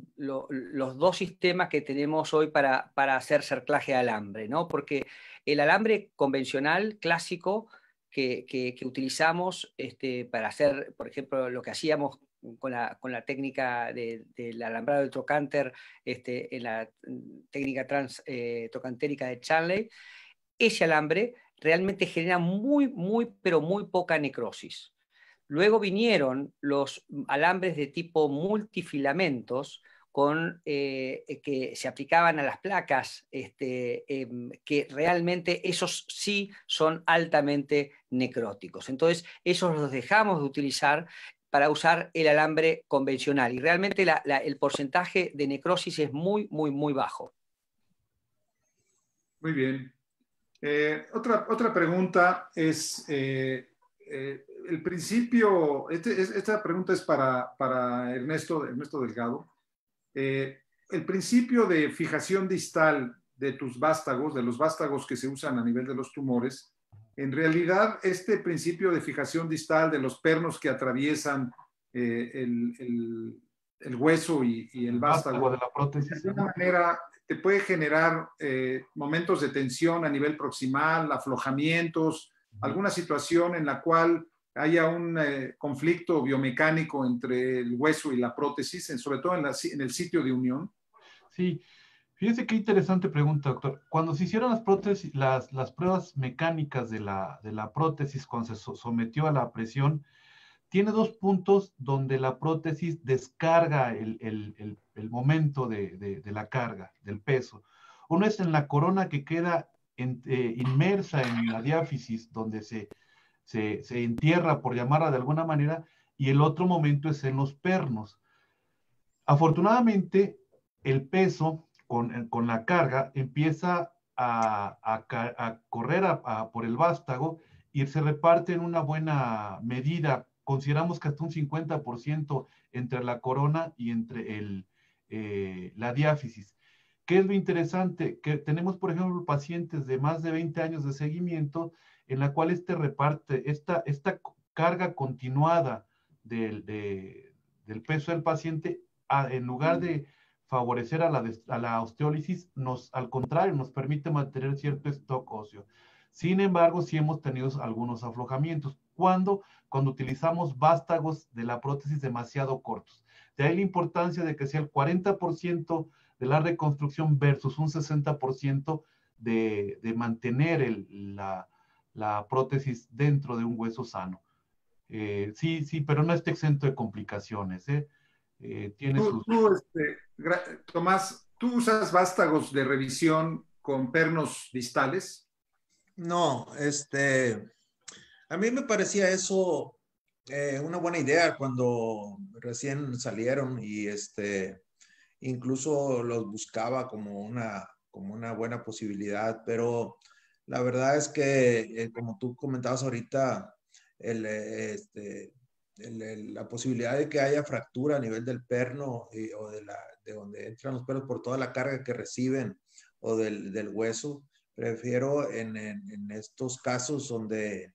dos sistemas que tenemos hoy para, para hacer cerclaje de alambre, ¿no? Porque el alambre convencional, clásico, que, que, utilizamos este, para hacer, por ejemplo, lo que hacíamos con la, con la técnica del alambrado del trocánter, este, en la técnica trans eh, de Chanley, ese alambre realmente genera muy, muy, pero muy poca necrosis. Luego vinieron los alambres de tipo multifilamentos con, eh, que se aplicaban a las placas, este, em, que realmente esos sí son altamente necróticos. Entonces, esos los dejamos de utilizar para usar el alambre convencional. Y realmente el porcentaje de necrosis es muy, muy, muy bajo. Muy bien. Eh, otra, otra pregunta es, eh, el principio, este, esta pregunta es para, para Ernesto, Ernesto Delgado. Eh, el principio de fijación distal de tus vástagos, de los vástagos que se usan a nivel de los tumores, en realidad este principio de fijación distal de los pernos que atraviesan eh, el, el, hueso y, el vástago, de la prótesis. De alguna manera te puede generar eh, momentos de tensión a nivel proximal, aflojamientos, alguna situación en la cual haya un eh, conflicto biomecánico entre el hueso y la prótesis, sobre todo en, el sitio de unión? Sí, fíjese qué interesante pregunta, doctor. Cuando se hicieron las, prótesis, las, pruebas mecánicas de la, de la prótesis, cuando se sometió a la presión, tiene dos puntos donde la prótesis descarga el, momento de, la carga, del peso. Uno es en la corona que queda eh, inmersa en la diáfisis, donde se, se, entierra, por llamarla de alguna manera, y el otro momento es en los pernos. Afortunadamente, el peso con, eh, la carga empieza a, correr por el vástago y se reparte en una buena medida. Consideramos que hasta un 50% entre la corona y entre eh, la diáfisis. ¿Qué es lo interesante? Que tenemos, por ejemplo, pacientes de más de 20 años de seguimiento en la cual este reparte, esta, esta carga continuada del, del peso del paciente, ah, en lugar de favorecer a la, a la osteólisis, nos, al contrario, nos permite mantener cierto stock óseo. Sin embargo, sí hemos tenido algunos aflojamientos. ¿Cuándo? Cuando utilizamos vástagos de la prótesis demasiado cortos. De ahí la importancia de que sea el 40% de la reconstrucción versus un 60% de, de mantener el, la, la prótesis dentro de un hueso sano. Eh, sí, sí, pero no está exento de complicaciones. ¿eh? Eh, tiene tú, este, Tomás, ¿tú usas vástagos de revisión con pernos distales? No, este, a mí me parecía eso una buena idea cuando recién salieron y este, incluso los buscaba como una, como una buena posibilidad, pero la verdad es que, eh, como tú comentabas ahorita, eh, este, la posibilidad de que haya fractura a nivel del perno o de, donde entran los pelos por toda la carga que reciben o del, hueso, prefiero en, estos casos donde,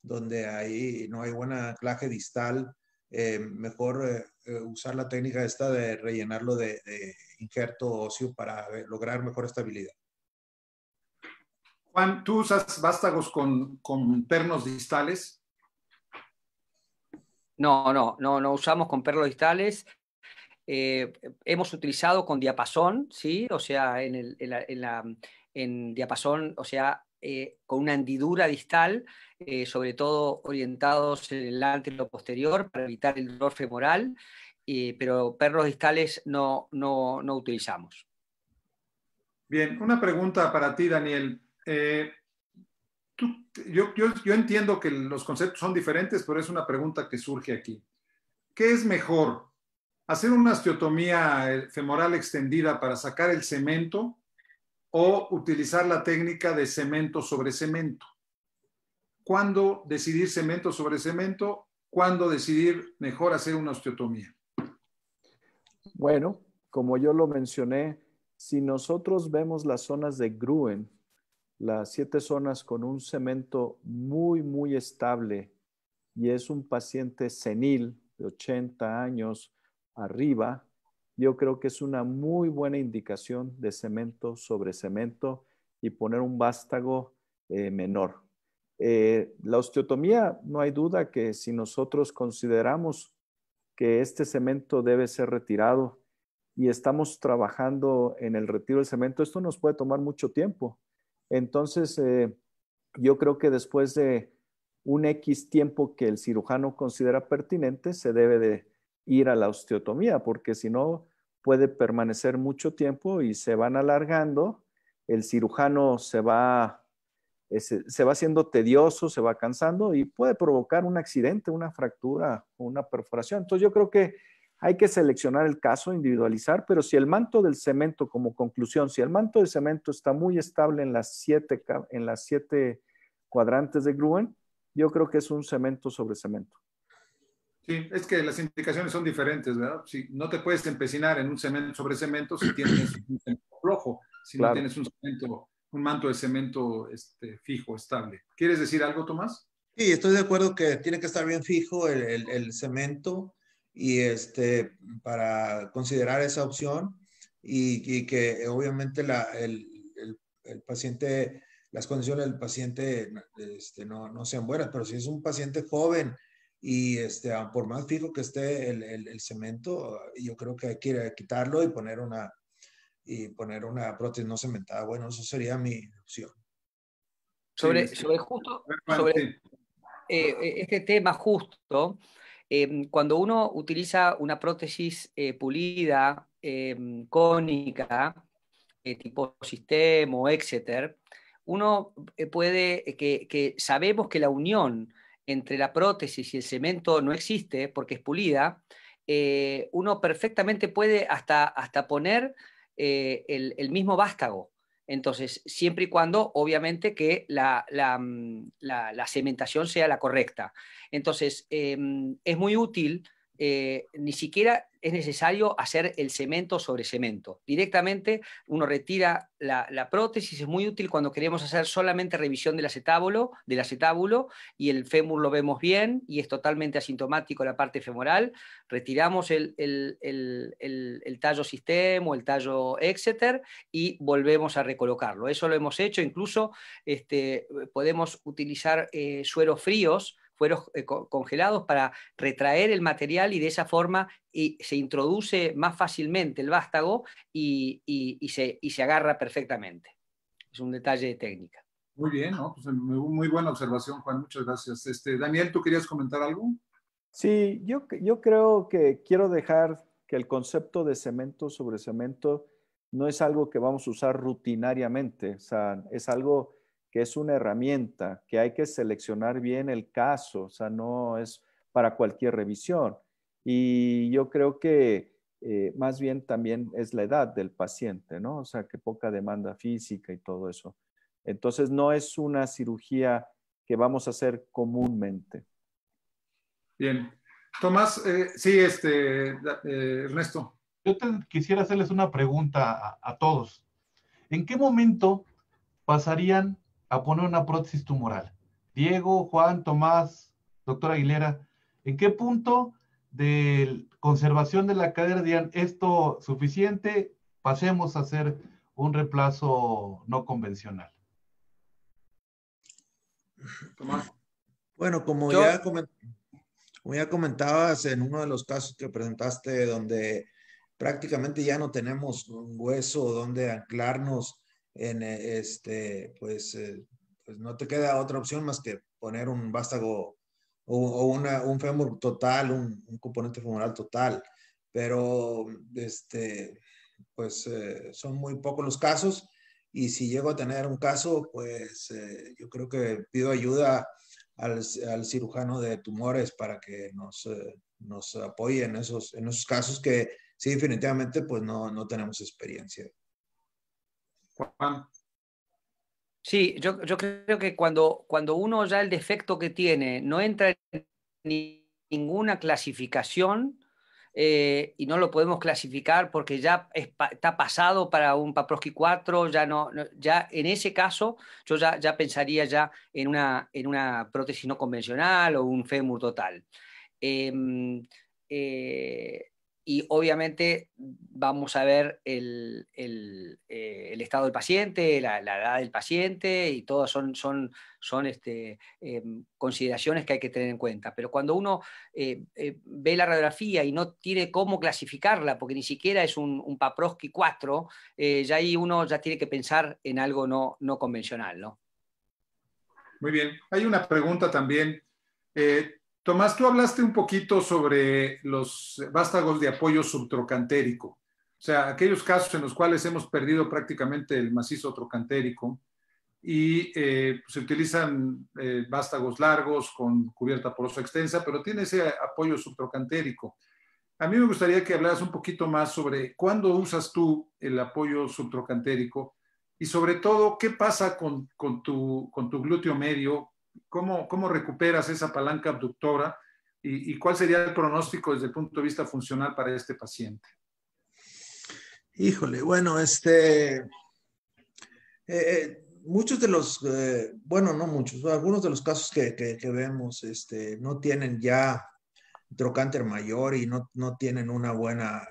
donde no hay buen anclaje distal, eh, mejor usar la técnica esta de rellenarlo de injerto óseo para lograr mejor estabilidad. Juan, ¿tú usas vástagos con, con pernos distales? No, no, no, no usamos con pernos distales. Eh, hemos utilizado con diapasón, ¿sí? O sea, en, en, diapasón, o sea, eh, con una hendidura distal, eh, sobre todo orientados en el ante y lo posterior para evitar el dolor femoral, pero pernos distales no, no, utilizamos. Bien, una pregunta para ti, Daniel. Eh, yo, entiendo que los conceptos son diferentes, pero es una pregunta que surge aquí. ¿Qué es mejor? ¿Hacer una osteotomía eh, femoral extendida para sacar el cemento o utilizar la técnica de cemento sobre cemento? ¿Cuándo decidir cemento sobre cemento? ¿Cuándo decidir mejor hacer una osteotomía? Bueno, como yo lo mencioné, si nosotros vemos las zonas de Gruen, las siete zonas con un cemento muy, muy estable y es un paciente senil de 80 años arriba, yo creo que es una muy buena indicación de cemento sobre cemento y poner un vástago eh, menor. Eh, la osteotomía, no hay duda que si nosotros consideramos que este cemento debe ser retirado y estamos trabajando en el retiro del cemento, esto nos puede tomar mucho tiempo. Entonces, eh, yo creo que después de un X tiempo que el cirujano considera pertinente, se debe de ir a la osteotomía, porque si no, puede permanecer mucho tiempo y se van alargando, el cirujano se va, se va haciendo tedioso, se va cansando y puede provocar un accidente, una fractura, una perforación. Entonces yo creo que hay que seleccionar el caso, individualizar, pero si el manto del cemento, como conclusión, si el manto del cemento está muy estable en las siete, en las siete cuadrantes de Gruen, yo creo que es un cemento sobre cemento. Sí, es que las indicaciones son diferentes, ¿verdad? Si no te puedes empecinar en un cemento sobre cemento si tienes un cemento flojo, si no tienes un manto de cemento este, fijo, estable. ¿Quieres decir algo, Tomás? Sí, estoy de acuerdo que tiene que estar bien fijo el cemento y este, para considerar esa opción y, que eh, obviamente la, el, el, paciente, las condiciones del paciente este, no, no, sean buenas, pero si es un paciente joven y este, por más fijo que esté el, el cemento, yo creo que hay que quitarlo y poner una, y poner una prótesis no cementada. Bueno, eso sería mi opción. Sobre, sobre justo, sobre eh, eh, este tema justo, Em, cuando uno utiliza una prótesis eh, pulida, em, cónica, eh, tipo sistema, etc., uno eh, puede, que, sabemos que la unión entre la prótesis y el cemento no existe porque es pulida, uno perfectamente puede hasta, hasta poner el, mismo vástago entonces, siempre y cuando, obviamente, que la, mm, cementación sea la correcta. Entonces, em, es muy útil eh, ni siquiera es necesario hacer el cemento sobre cemento. Directamente uno retira la, prótesis, es muy útil cuando queremos hacer solamente revisión del acetábulo, del acetábulo y el fémur lo vemos bien y es totalmente asintomático la parte femoral. Retiramos el, tallo sistema o el tallo exeter y volvemos a recolocarlo. Eso lo hemos hecho, incluso este, podemos utilizar eh, sueros fríos fueron eh, congelados para retraer el material y de esa forma se introduce más fácilmente el vástago y, se, se agarra perfectamente. Es un detalle de técnica. Muy bien, pues, eh, muy buena observación, Juan. Muchas gracias. Este, Daniel, ¿tú querías comentar algo? Sí, yo, yo creo que quiero dejar que el concepto de cemento sobre cemento no es algo que vamos a usar rutinariamente, o sea, es algo que es una herramienta, que hay que seleccionar bien el caso, o sea, no es para cualquier revisión. Y yo creo que eh, más bien también es la edad del paciente, ¿no? O sea, que poca demanda física y todo eso. Entonces, no es una cirugía que vamos a hacer comúnmente. Bien. Tomás, eh, sí, este, eh, Ernesto. Yo quisiera hacerles una pregunta a todos. ¿En qué momento pasarían a poner una prótesis tumoral. Diego, Juan, Tomás, doctor Aguilera, ¿en qué punto de conservación de la cadera dirían esto suficiente? Pasemos a hacer un reemplazo no convencional. Tomás. Bueno, como ya como ya comentabas en uno de los casos que presentaste, donde prácticamente ya no tenemos un hueso donde anclarnos en eh, este, pues, eh, pues, no te queda otra opción más que poner un vástago o, un fémur total, un, componente femoral total. Pero, este, pues eh, son muy pocos los casos y si llego a tener un caso, pues yo creo que pido ayuda al, cirujano de tumores para que nos, nos apoye en esos, en esos casos que sí, definitivamente, pues no, no tenemos experiencia. Sí, yo, creo que cuando, cuando uno ya el defecto que tiene no entra en ninguna clasificación eh, y no lo podemos clasificar porque ya está pasado para un Paprosky 4, ya no, ya en ese caso yo ya, pensaría ya en una, en una prótesis no convencional o un fémur total. Em, eh, y obviamente vamos a ver el, eh, estado del paciente, la, edad del paciente y todas son, son, son este, eh, consideraciones que hay que tener en cuenta. Pero cuando uno eh, ve la radiografía y no tiene cómo clasificarla, porque ni siquiera es un, un 4, ya ahí uno ya tiene que pensar en algo no, convencional. ¿no? Muy bien. Hay una pregunta también. Tomás, tú hablaste un poquito sobre los vástagos de apoyo subtrocantérico, o sea, aquellos casos en los cuales hemos perdido prácticamente el macizo trocantérico y eh, pues, se utilizan eh, vástagos largos con cubierta porosa extensa, pero tiene ese apoyo subtrocantérico. A mí me gustaría que hablaras un poquito más sobre cuándo usas tú el apoyo subtrocantérico y sobre todo qué pasa con, con, tu, con tu glúteo medio ¿Cómo, recuperas esa palanca abductora y, cuál sería el pronóstico desde el punto de vista funcional para este paciente? Híjole, bueno, este, eh, eh, muchos de los, eh, bueno, no muchos, algunos de los casos que, vemos este, no tienen ya trocánter mayor y no, tienen una buena,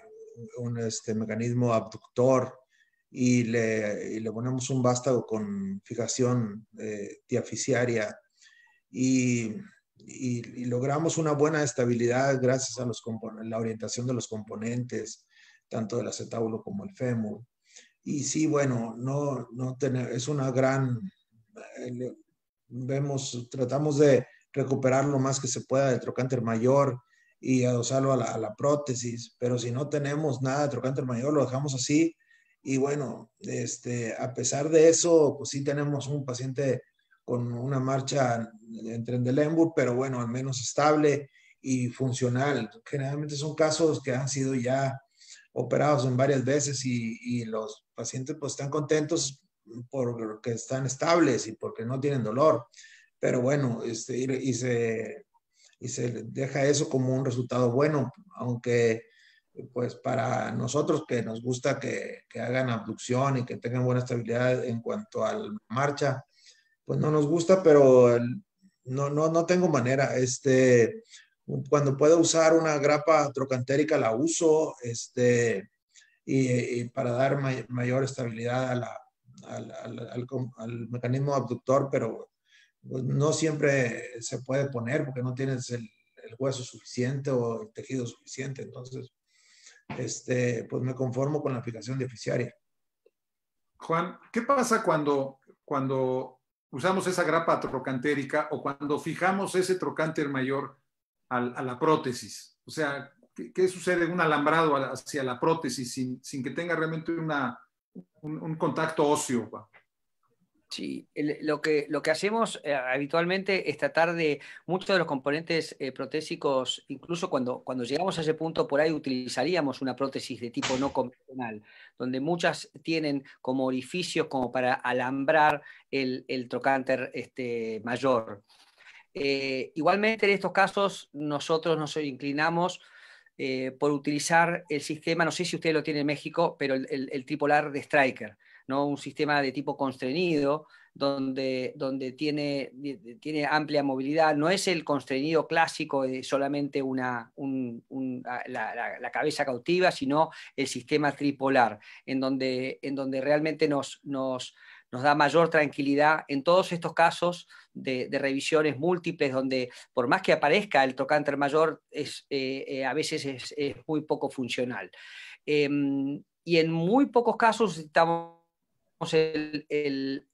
un este, mecanismo abductor y le, le ponemos un vástago con fijación diaficiaria y, logramos una buena estabilidad gracias a los la orientación de los componentes, tanto del acetábulo como el fémur. E y sí, bueno, no, no tener, es una gran, eh, vemos, tratamos de recuperar lo más que se pueda del trocánter mayor y adosarlo a la, prótesis, pero si no tenemos nada de trocánter mayor, lo dejamos así. Y bueno, este, a pesar de eso, pues sí tenemos un paciente con una marcha en tren de Trendelenburg, pero bueno, al menos estable y funcional. Generalmente son casos que han sido ya operados en varias veces y, los pacientes pues están contentos porque están estables y porque no tienen dolor. Pero bueno, este, y, se, y deja eso como un resultado bueno, aunque pues para nosotros que nos gusta que, que, hagan abducción y que tengan buena estabilidad en cuanto a la marcha, pues no nos gusta, pero no, no, no tengo manera. Este, cuando puedo usar una grapa trocantérica la uso, este, y, para dar mayor estabilidad al, mecanismo abductor, pero pues, no siempre se puede poner porque no tienes el, hueso suficiente o el tejido suficiente. Entonces, este, pues me conformo con la aplicación de deficiaria. Juan, ¿qué pasa cuando, cuando usamos esa grapa trocantérica o cuando fijamos ese trocánter mayor a, la prótesis. O sea, ¿qué, sucede? Un alambrado hacia la prótesis sin, que tenga realmente una, un, contacto óseo. Sí, lo que, hacemos eh, habitualmente es tratar de muchos de los componentes eh, protésicos, incluso cuando, cuando llegamos a ese punto, por ahí utilizaríamos una prótesis de tipo no convencional, donde muchas tienen como orificios como para alambrar el, trocánter este, mayor. Eh, igualmente en estos casos nosotros nos inclinamos por utilizar el sistema, no sé si ustedes lo tienen en México, pero el, el, el tripolar de Striker ¿no? un sistema de tipo constreñido, donde, donde tiene, tiene, amplia movilidad. No es el constreñido clásico de solamente una, la, cabeza cautiva, sino el sistema tripolar, en donde, en donde realmente nos, nos, da mayor tranquilidad en todos estos casos de, revisiones múltiples, donde por más que aparezca el trocánter mayor, es, eh, eh, a veces es, muy poco funcional. Em, y en muy pocos casos estamos el,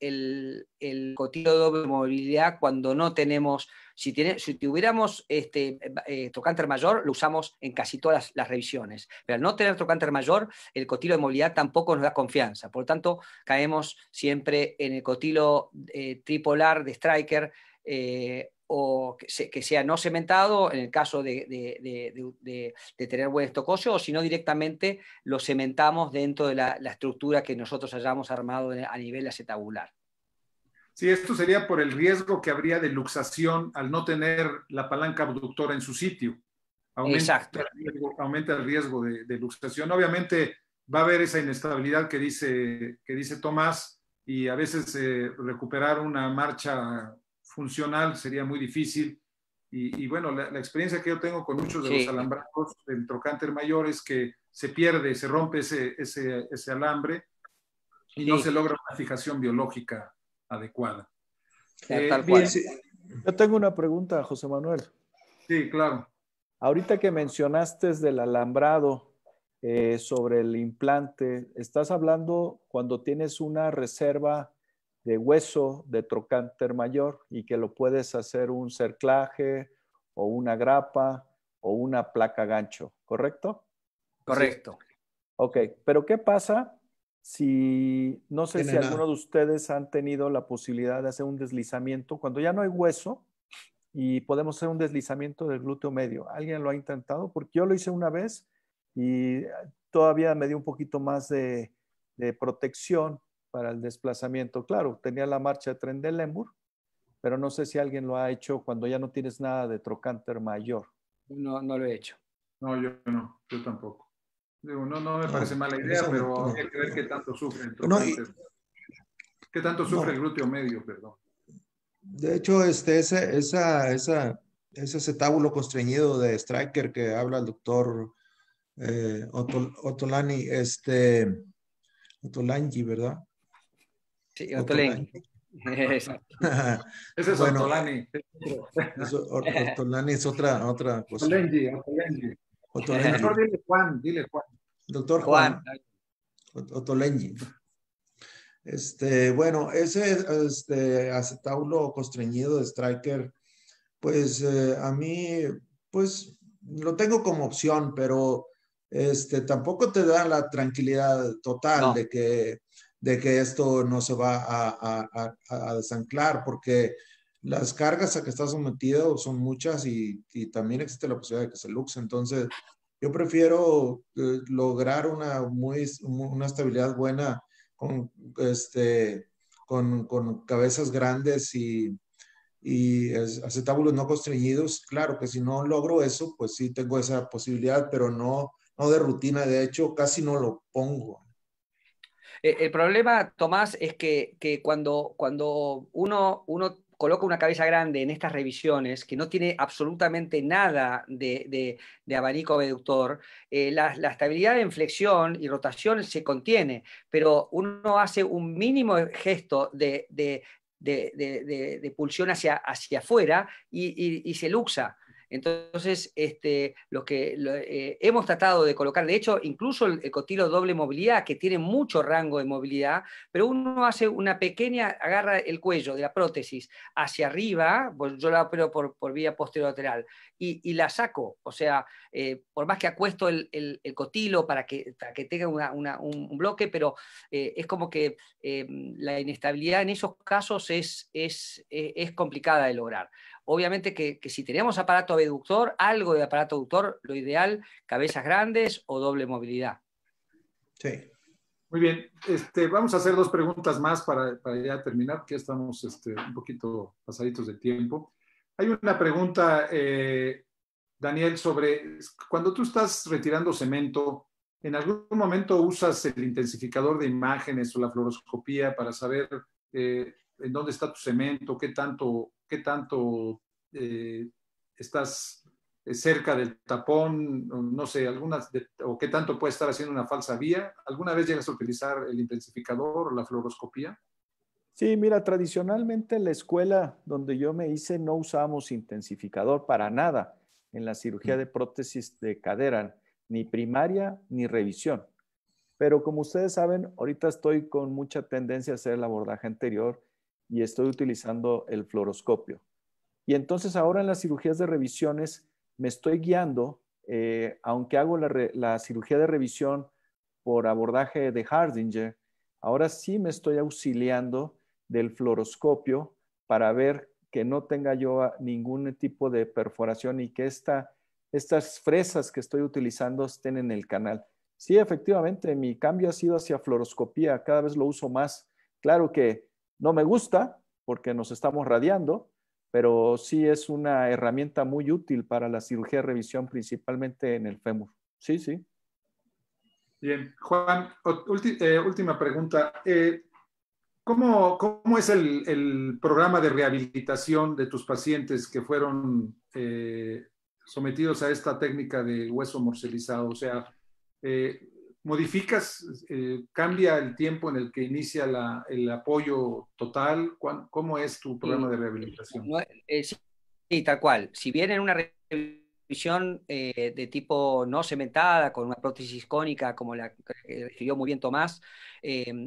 cotilo de movilidad cuando no tenemos, si, tuviéramos este, eh, trocánter mayor, lo usamos en casi todas las, revisiones, pero al no tener trocánter mayor, el cotilo de movilidad tampoco nos da confianza, por lo tanto caemos siempre en el cotilo eh, tripolar de striker eh, o que, sea no cementado en el caso de, de, tener buen estocosio, o si no directamente lo cementamos dentro de la, estructura que nosotros hayamos armado a nivel acetabular. Sí, esto sería por el riesgo que habría de luxación al no tener la palanca abductora en su sitio. Aumenta Exacto. El riesgo, aumenta el riesgo de, luxación. Obviamente va a haber esa inestabilidad que dice, que dice Tomás y a veces eh, recuperar una marcha funcional sería muy difícil. Y, bueno, la, experiencia que yo tengo con muchos de los alambrados del trocánter mayor es que se pierde, se rompe ese, alambre y no se logra una fijación biológica adecuada. Eh, yo tengo una pregunta, José Manuel. Sí, claro. Ahorita que mencionaste del alambrado eh, sobre el implante, estás hablando cuando tienes una reserva de hueso de trocánter mayor y que lo puedes hacer un cerclaje o una grapa o una placa gancho, ¿correcto? Correcto. Ok, pero ¿qué pasa si, no sé si alguno de ustedes han tenido la posibilidad de hacer un deslizamiento cuando ya no hay hueso y podemos hacer un deslizamiento del glúteo medio? ¿Alguien lo ha intentado? Porque yo lo hice una vez y todavía me dio un poquito más de protección para el desplazamiento. Claro, tenía la marcha de tren de Lemur, pero no sé si alguien lo ha hecho cuando ya no tienes nada de trocánter mayor. No, no lo he hecho. No, yo no, yo tampoco. Digo, no, no me parece mala idea, pero hay que ver qué tanto sufre el qué tanto sufre el glúteo medio, perdón. De hecho, este, ese, esa, esa, ese acetábulo constreñido de Striker que habla el doctor eh, Otolani, este, Otolangi, ¿verdad? Sí, Ortolani. Ese es bueno, Ortolani. es otra, otra cosa. Otoleni, Ortolani. dile Juan, dile Juan. Doctor Juan. Juan. Este, bueno, ese este, constreñido de Striker, pues eh, a mí, pues lo tengo como opción, pero este, tampoco te da la tranquilidad total de que de que esto no se va a, desanclar, porque las cargas a que está sometido son muchas y, también existe la posibilidad de que se luxe. Entonces, yo prefiero eh, lograr una, muy, una estabilidad buena con, este, con, cabezas grandes y, y acetábulos no constreñidos. Claro que si no logro eso, pues sí tengo esa posibilidad, pero no, no de rutina. De hecho, casi no lo pongo. Eh, el problema, Tomás, es que, cuando, uno, coloca una cabeza grande en estas revisiones, que no tiene absolutamente nada de, abanico deductor, eh, la, estabilidad en flexión y rotación se contiene, pero uno hace un mínimo gesto de, pulsión hacia, afuera y se luxa. Entonces, este, lo que eh, hemos tratado de colocar, de hecho, incluso el cotilo doble movilidad, que tiene mucho rango de movilidad, pero uno hace una pequeña, agarra el cuello de la prótesis hacia arriba, pues yo la opero por, vía posterolateral, y, y, la saco. O sea, eh, por más que acuesto el, cotilo para que, tenga un, bloque, pero eh, es como que la inestabilidad en esos casos es complicada de lograr obviamente que, si tenemos aparato abductor, algo de aparato abductor, lo ideal, cabezas grandes o doble movilidad. Sí. Muy bien, este, vamos a hacer dos preguntas más para, ya terminar, que estamos este, un poquito pasaditos de tiempo. Hay una pregunta, eh, Daniel, sobre cuando tú estás retirando cemento, ¿en algún momento usas el intensificador de imágenes o la fluoroscopía para saber eh, en dónde está tu cemento, qué tanto qué tanto eh, estás eh, cerca del tapón, no sé, algunas, o qué tanto puede estar haciendo una falsa vía. ¿Alguna vez llegas a utilizar el intensificador o la fluoroscopía? Sí, mira, tradicionalmente en la escuela donde yo me hice no usamos intensificador para nada en la cirugía mm. de prótesis de cadera, ni primaria ni revisión. Pero como ustedes saben, ahorita estoy con mucha tendencia a hacer el abordaje anterior y estoy utilizando el fluoroscopio. Y entonces ahora en las cirugías de revisiones me estoy guiando, eh, aunque hago la, cirugía de revisión por abordaje de Hardinger, ahora sí me estoy auxiliando del fluoroscopio para ver que no tenga yo ah, ningún tipo de perforación y que esta, estas fresas que estoy utilizando estén en el canal. Sí, efectivamente, mi cambio ha sido hacia fluoroscopía, cada vez lo uso más. Claro que no me gusta porque nos estamos radiando, pero sí es una herramienta muy útil para la cirugía de revisión, principalmente en el fémur. Sí, sí. Bien, Juan, eh, última pregunta. Eh, ¿cómo, es el, programa de rehabilitación de tus pacientes que fueron eh, sometidos a esta técnica de hueso morcelizado? O sea, modificas, eh, cambia el tiempo en el que inicia la, el apoyo total? ¿Cómo es tu programa de rehabilitación? Eh, sí, tal cual. Si bien en una revisión eh, de tipo no cementada, con una prótesis cónica como la que muy bien Tomás,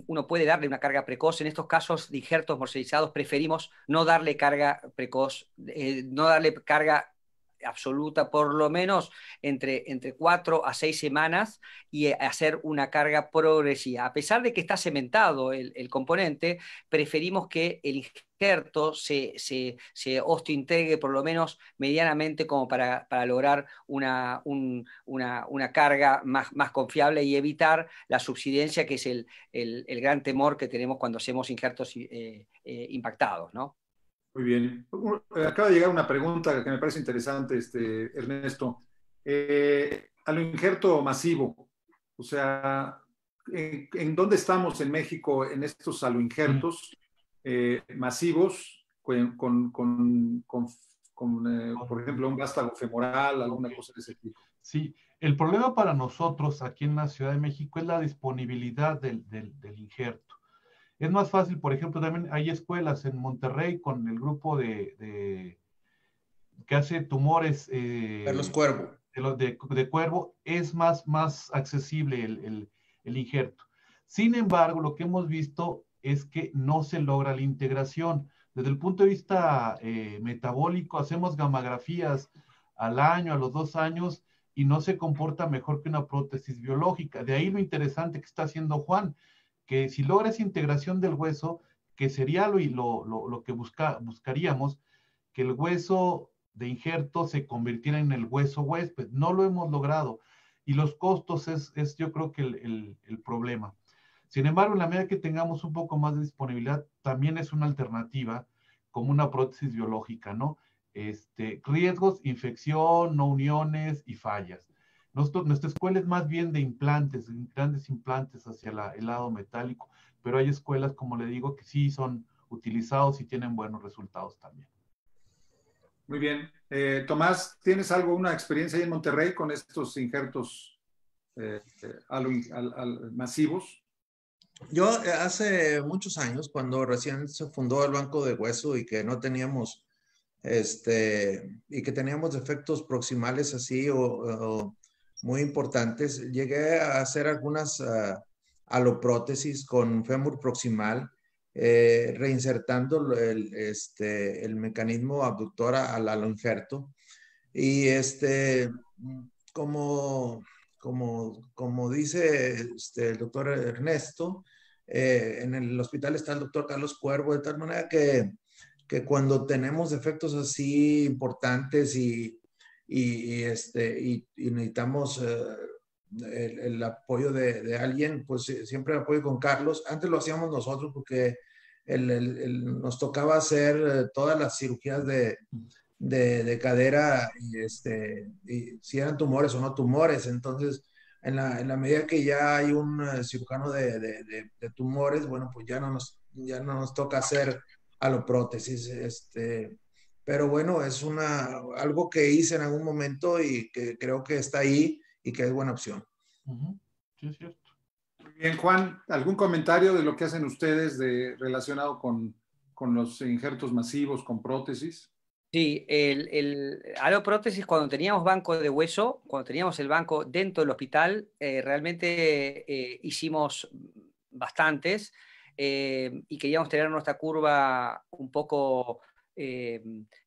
uno puede darle una carga precoz. En estos casos de injertos morcelizados preferimos no darle carga precoz, no darle carga absoluta por lo menos entre, entre cuatro a seis semanas y eh, hacer una carga progresiva. A pesar de que está cementado el, componente, preferimos que el injerto se, se, por lo menos medianamente como para, lograr una, carga más, confiable y evitar la subsidencia que es el, gran temor que tenemos cuando hacemos injertos eh, eh, impactados, ¿no? Muy bien. Uh, eh, acaba de llegar una pregunta que me parece interesante, este, Ernesto. Eh, injerto masivo, o sea, ¿en, dónde estamos en México en estos aloinjertos eh, masivos con, eh, por ejemplo, un gástago femoral, alguna cosa de ese tipo? Sí, el problema para nosotros aquí en la Ciudad de México es la disponibilidad del injerto. Es más fácil, por ejemplo, también hay escuelas en Monterrey con el grupo de, que hace tumores. Eh, De, los cuervos. de, Cuervo, es más, más accesible el, injerto. Sin embargo, lo que hemos visto es que no se logra la integración. Desde el punto de vista eh, metabólico, hacemos gamografías al año, a los dos años, y no se comporta mejor que una prótesis biológica. De ahí lo interesante que está haciendo Juan, que si logra integración del hueso, que sería lo, lo que buscaríamos, que el hueso de injerto se convirtiera en el hueso huésped. No lo hemos logrado. Y los costos es, yo creo que el, problema. Sin embargo, en la medida que tengamos un poco más de disponibilidad, también es una alternativa como una prótesis biológica, ¿no? Este, riesgos, infección, no uniones y fallas nuestra escuela es más bien de implantes, grandes implantes hacia el lado metálico, pero hay escuelas, como le digo, que sí son utilizados y tienen buenos resultados también. Muy bien. Eh, Tomás, ¿tienes algo, una experiencia ahí en Monterrey con estos injertos eh, eh, masivos? Yo hace muchos años, cuando recién se fundó el Banco de Hueso y que no teníamos, este, y que teníamos defectos proximales así o muy importantes. Llegué a hacer algunas ah, aloprótesis con fémur proximal, eh, reinsertando el, este, el mecanismo abductor al alonferto. Y este, como, como, como dice este, el doctor Ernesto, eh, en el hospital está el doctor Carlos Cuervo, de tal manera que, que cuando tenemos efectos así importantes y y, este, y, necesitamos eh, el, apoyo de, alguien, pues siempre apoyo con Carlos. Antes lo hacíamos nosotros porque el, nos tocaba hacer eh, todas las cirugías de, de, cadera y, este, y si eran tumores o no tumores. Entonces, en la, en la medida que ya hay un eh, cirujano de, de, tumores, bueno, pues ya no nos, ya no nos toca hacer aloprótesis. Este, pero bueno, es una, algo que hice en algún momento y que creo que está ahí y que es buena opción. Sí, es cierto. bien, Juan, ¿algún comentario de lo que hacen ustedes de, relacionado con, con los injertos masivos, con prótesis? Sí, el, el prótesis, cuando teníamos banco de hueso, cuando teníamos el banco dentro del hospital, eh, realmente eh, hicimos bastantes eh, y queríamos tener nuestra curva un poco eh,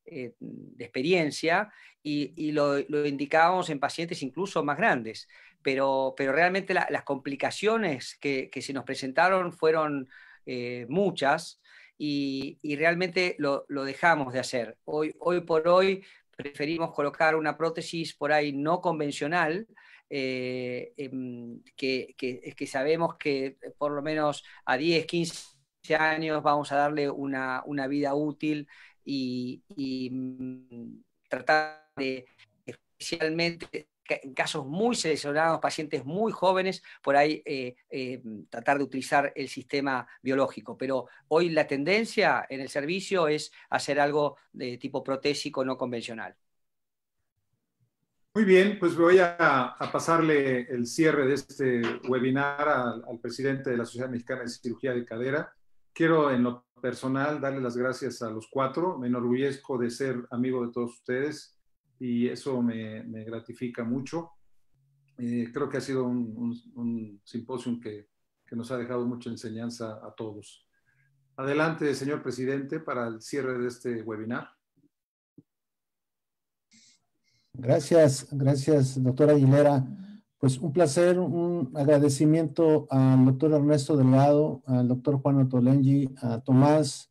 eh, de experiencia y, lo, indicábamos en pacientes incluso más grandes. Pero, realmente las complicaciones que, se nos presentaron fueron eh, muchas y, realmente lo, dejamos de hacer. Hoy, hoy por hoy preferimos colocar una prótesis por ahí no convencional, em, que, sabemos que por lo menos a 10, 15 años vamos a darle una, una vida útil y, mm, tratar de especialmente en casos muy seleccionados, pacientes muy jóvenes, por ahí eh, eh, tratar de utilizar el sistema biológico. Pero hoy la tendencia en el servicio es hacer algo de tipo protésico no convencional. Muy bien, pues voy a, pasarle el cierre de este webinar al, presidente de la Sociedad Mexicana de Cirugía de Cadera. Quiero en personal darle las gracias a los cuatro. Me enorgullezco de ser amigo de todos ustedes y eso me, me gratifica mucho. Eh, creo que ha sido un, un, simposio que, que, nos ha dejado mucha enseñanza a todos. Adelante, señor presidente, para el cierre de este webinar. Gracias, gracias, doctora Aguilera. Pues un placer, un agradecimiento al doctor Ernesto Delgado, al doctor Juan Otolengi, a Tomás,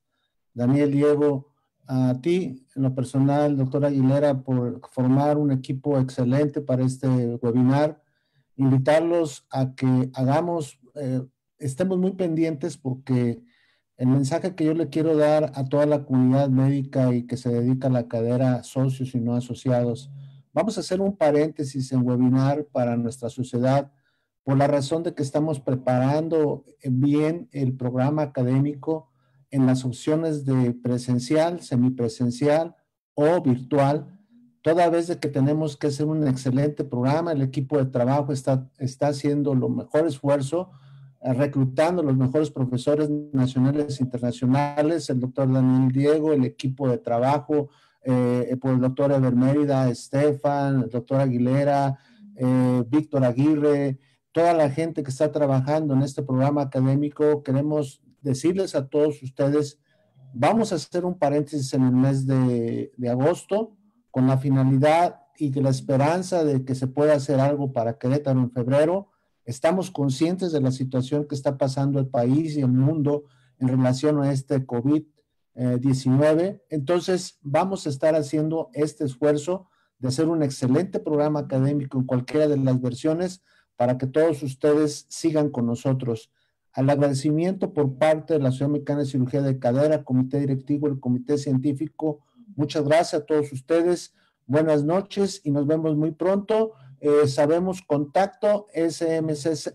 Daniel Diego, a ti en lo personal, doctor Aguilera, por formar un equipo excelente para este webinar. Invitarlos a que hagamos, eh, estemos muy pendientes porque el mensaje que yo le quiero dar a toda la comunidad médica y que se dedica a la cadera socios y no asociados Vamos a hacer un paréntesis en webinar para nuestra sociedad por la razón de que estamos preparando bien el programa académico en las opciones de presencial, semipresencial o virtual, toda vez de que tenemos que hacer un excelente programa, el equipo de trabajo está, haciendo lo mejor esfuerzo, eh, reclutando los mejores profesores nacionales e internacionales, el doctor Daniel Diego, el equipo de trabajo, eh, por el doctor Ever Estefan, el doctor Aguilera, eh, Víctor Aguirre, toda la gente que está trabajando en este programa académico, queremos decirles a todos ustedes, vamos a hacer un paréntesis en el mes de, agosto con la finalidad y la esperanza de que se pueda hacer algo para Querétaro en febrero. Estamos conscientes de la situación que está pasando el país y el mundo en relación a este COVID 19. Eh, Entonces, vamos a estar haciendo este esfuerzo de hacer un excelente programa académico en cualquiera de las versiones para que todos ustedes sigan con nosotros. Al agradecimiento por parte de la Sociedad Mexicana de Cirugía de Cadera, Comité Directivo, el Comité Científico, muchas gracias a todos ustedes. Buenas noches y nos vemos muy pronto. Eh, sabemos contacto smcc,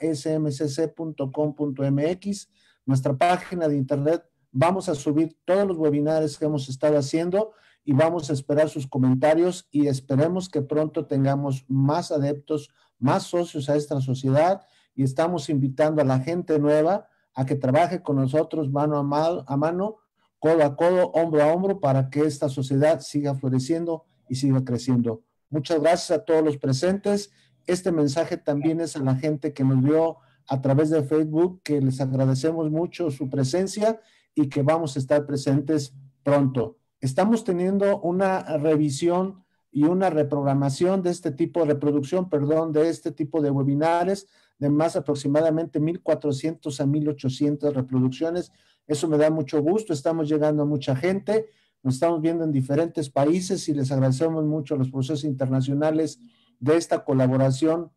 smcc.com.mx, nuestra página de internet Vamos a subir todos los webinares que hemos estado haciendo y vamos a esperar sus comentarios y esperemos que pronto tengamos más adeptos, más socios a esta sociedad y estamos invitando a la gente nueva a que trabaje con nosotros mano a mano, a mano codo a codo, hombro a hombro, para que esta sociedad siga floreciendo y siga creciendo. Muchas gracias a todos los presentes. Este mensaje también es a la gente que nos vio a través de Facebook, que les agradecemos mucho su presencia y que vamos a estar presentes pronto. Estamos teniendo una revisión y una reprogramación de este tipo de reproducción, perdón, de este tipo de webinares de más aproximadamente 1.400 a 1.800 reproducciones. Eso me da mucho gusto, estamos llegando a mucha gente, nos estamos viendo en diferentes países y les agradecemos mucho los procesos internacionales de esta colaboración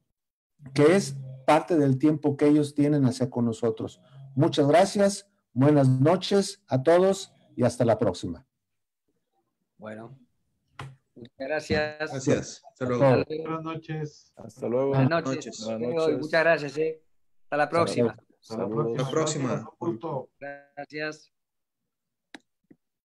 que es parte del tiempo que ellos tienen hacia con nosotros. Muchas gracias, Buenas noches a todos y hasta la próxima. Bueno, muchas gracias. Gracias. Hasta luego. Buenas noches. Hasta luego. Buenas noches. Muchas gracias. Eh. Hasta la próxima. Hasta la próxima. Hasta la próxima. Gracias.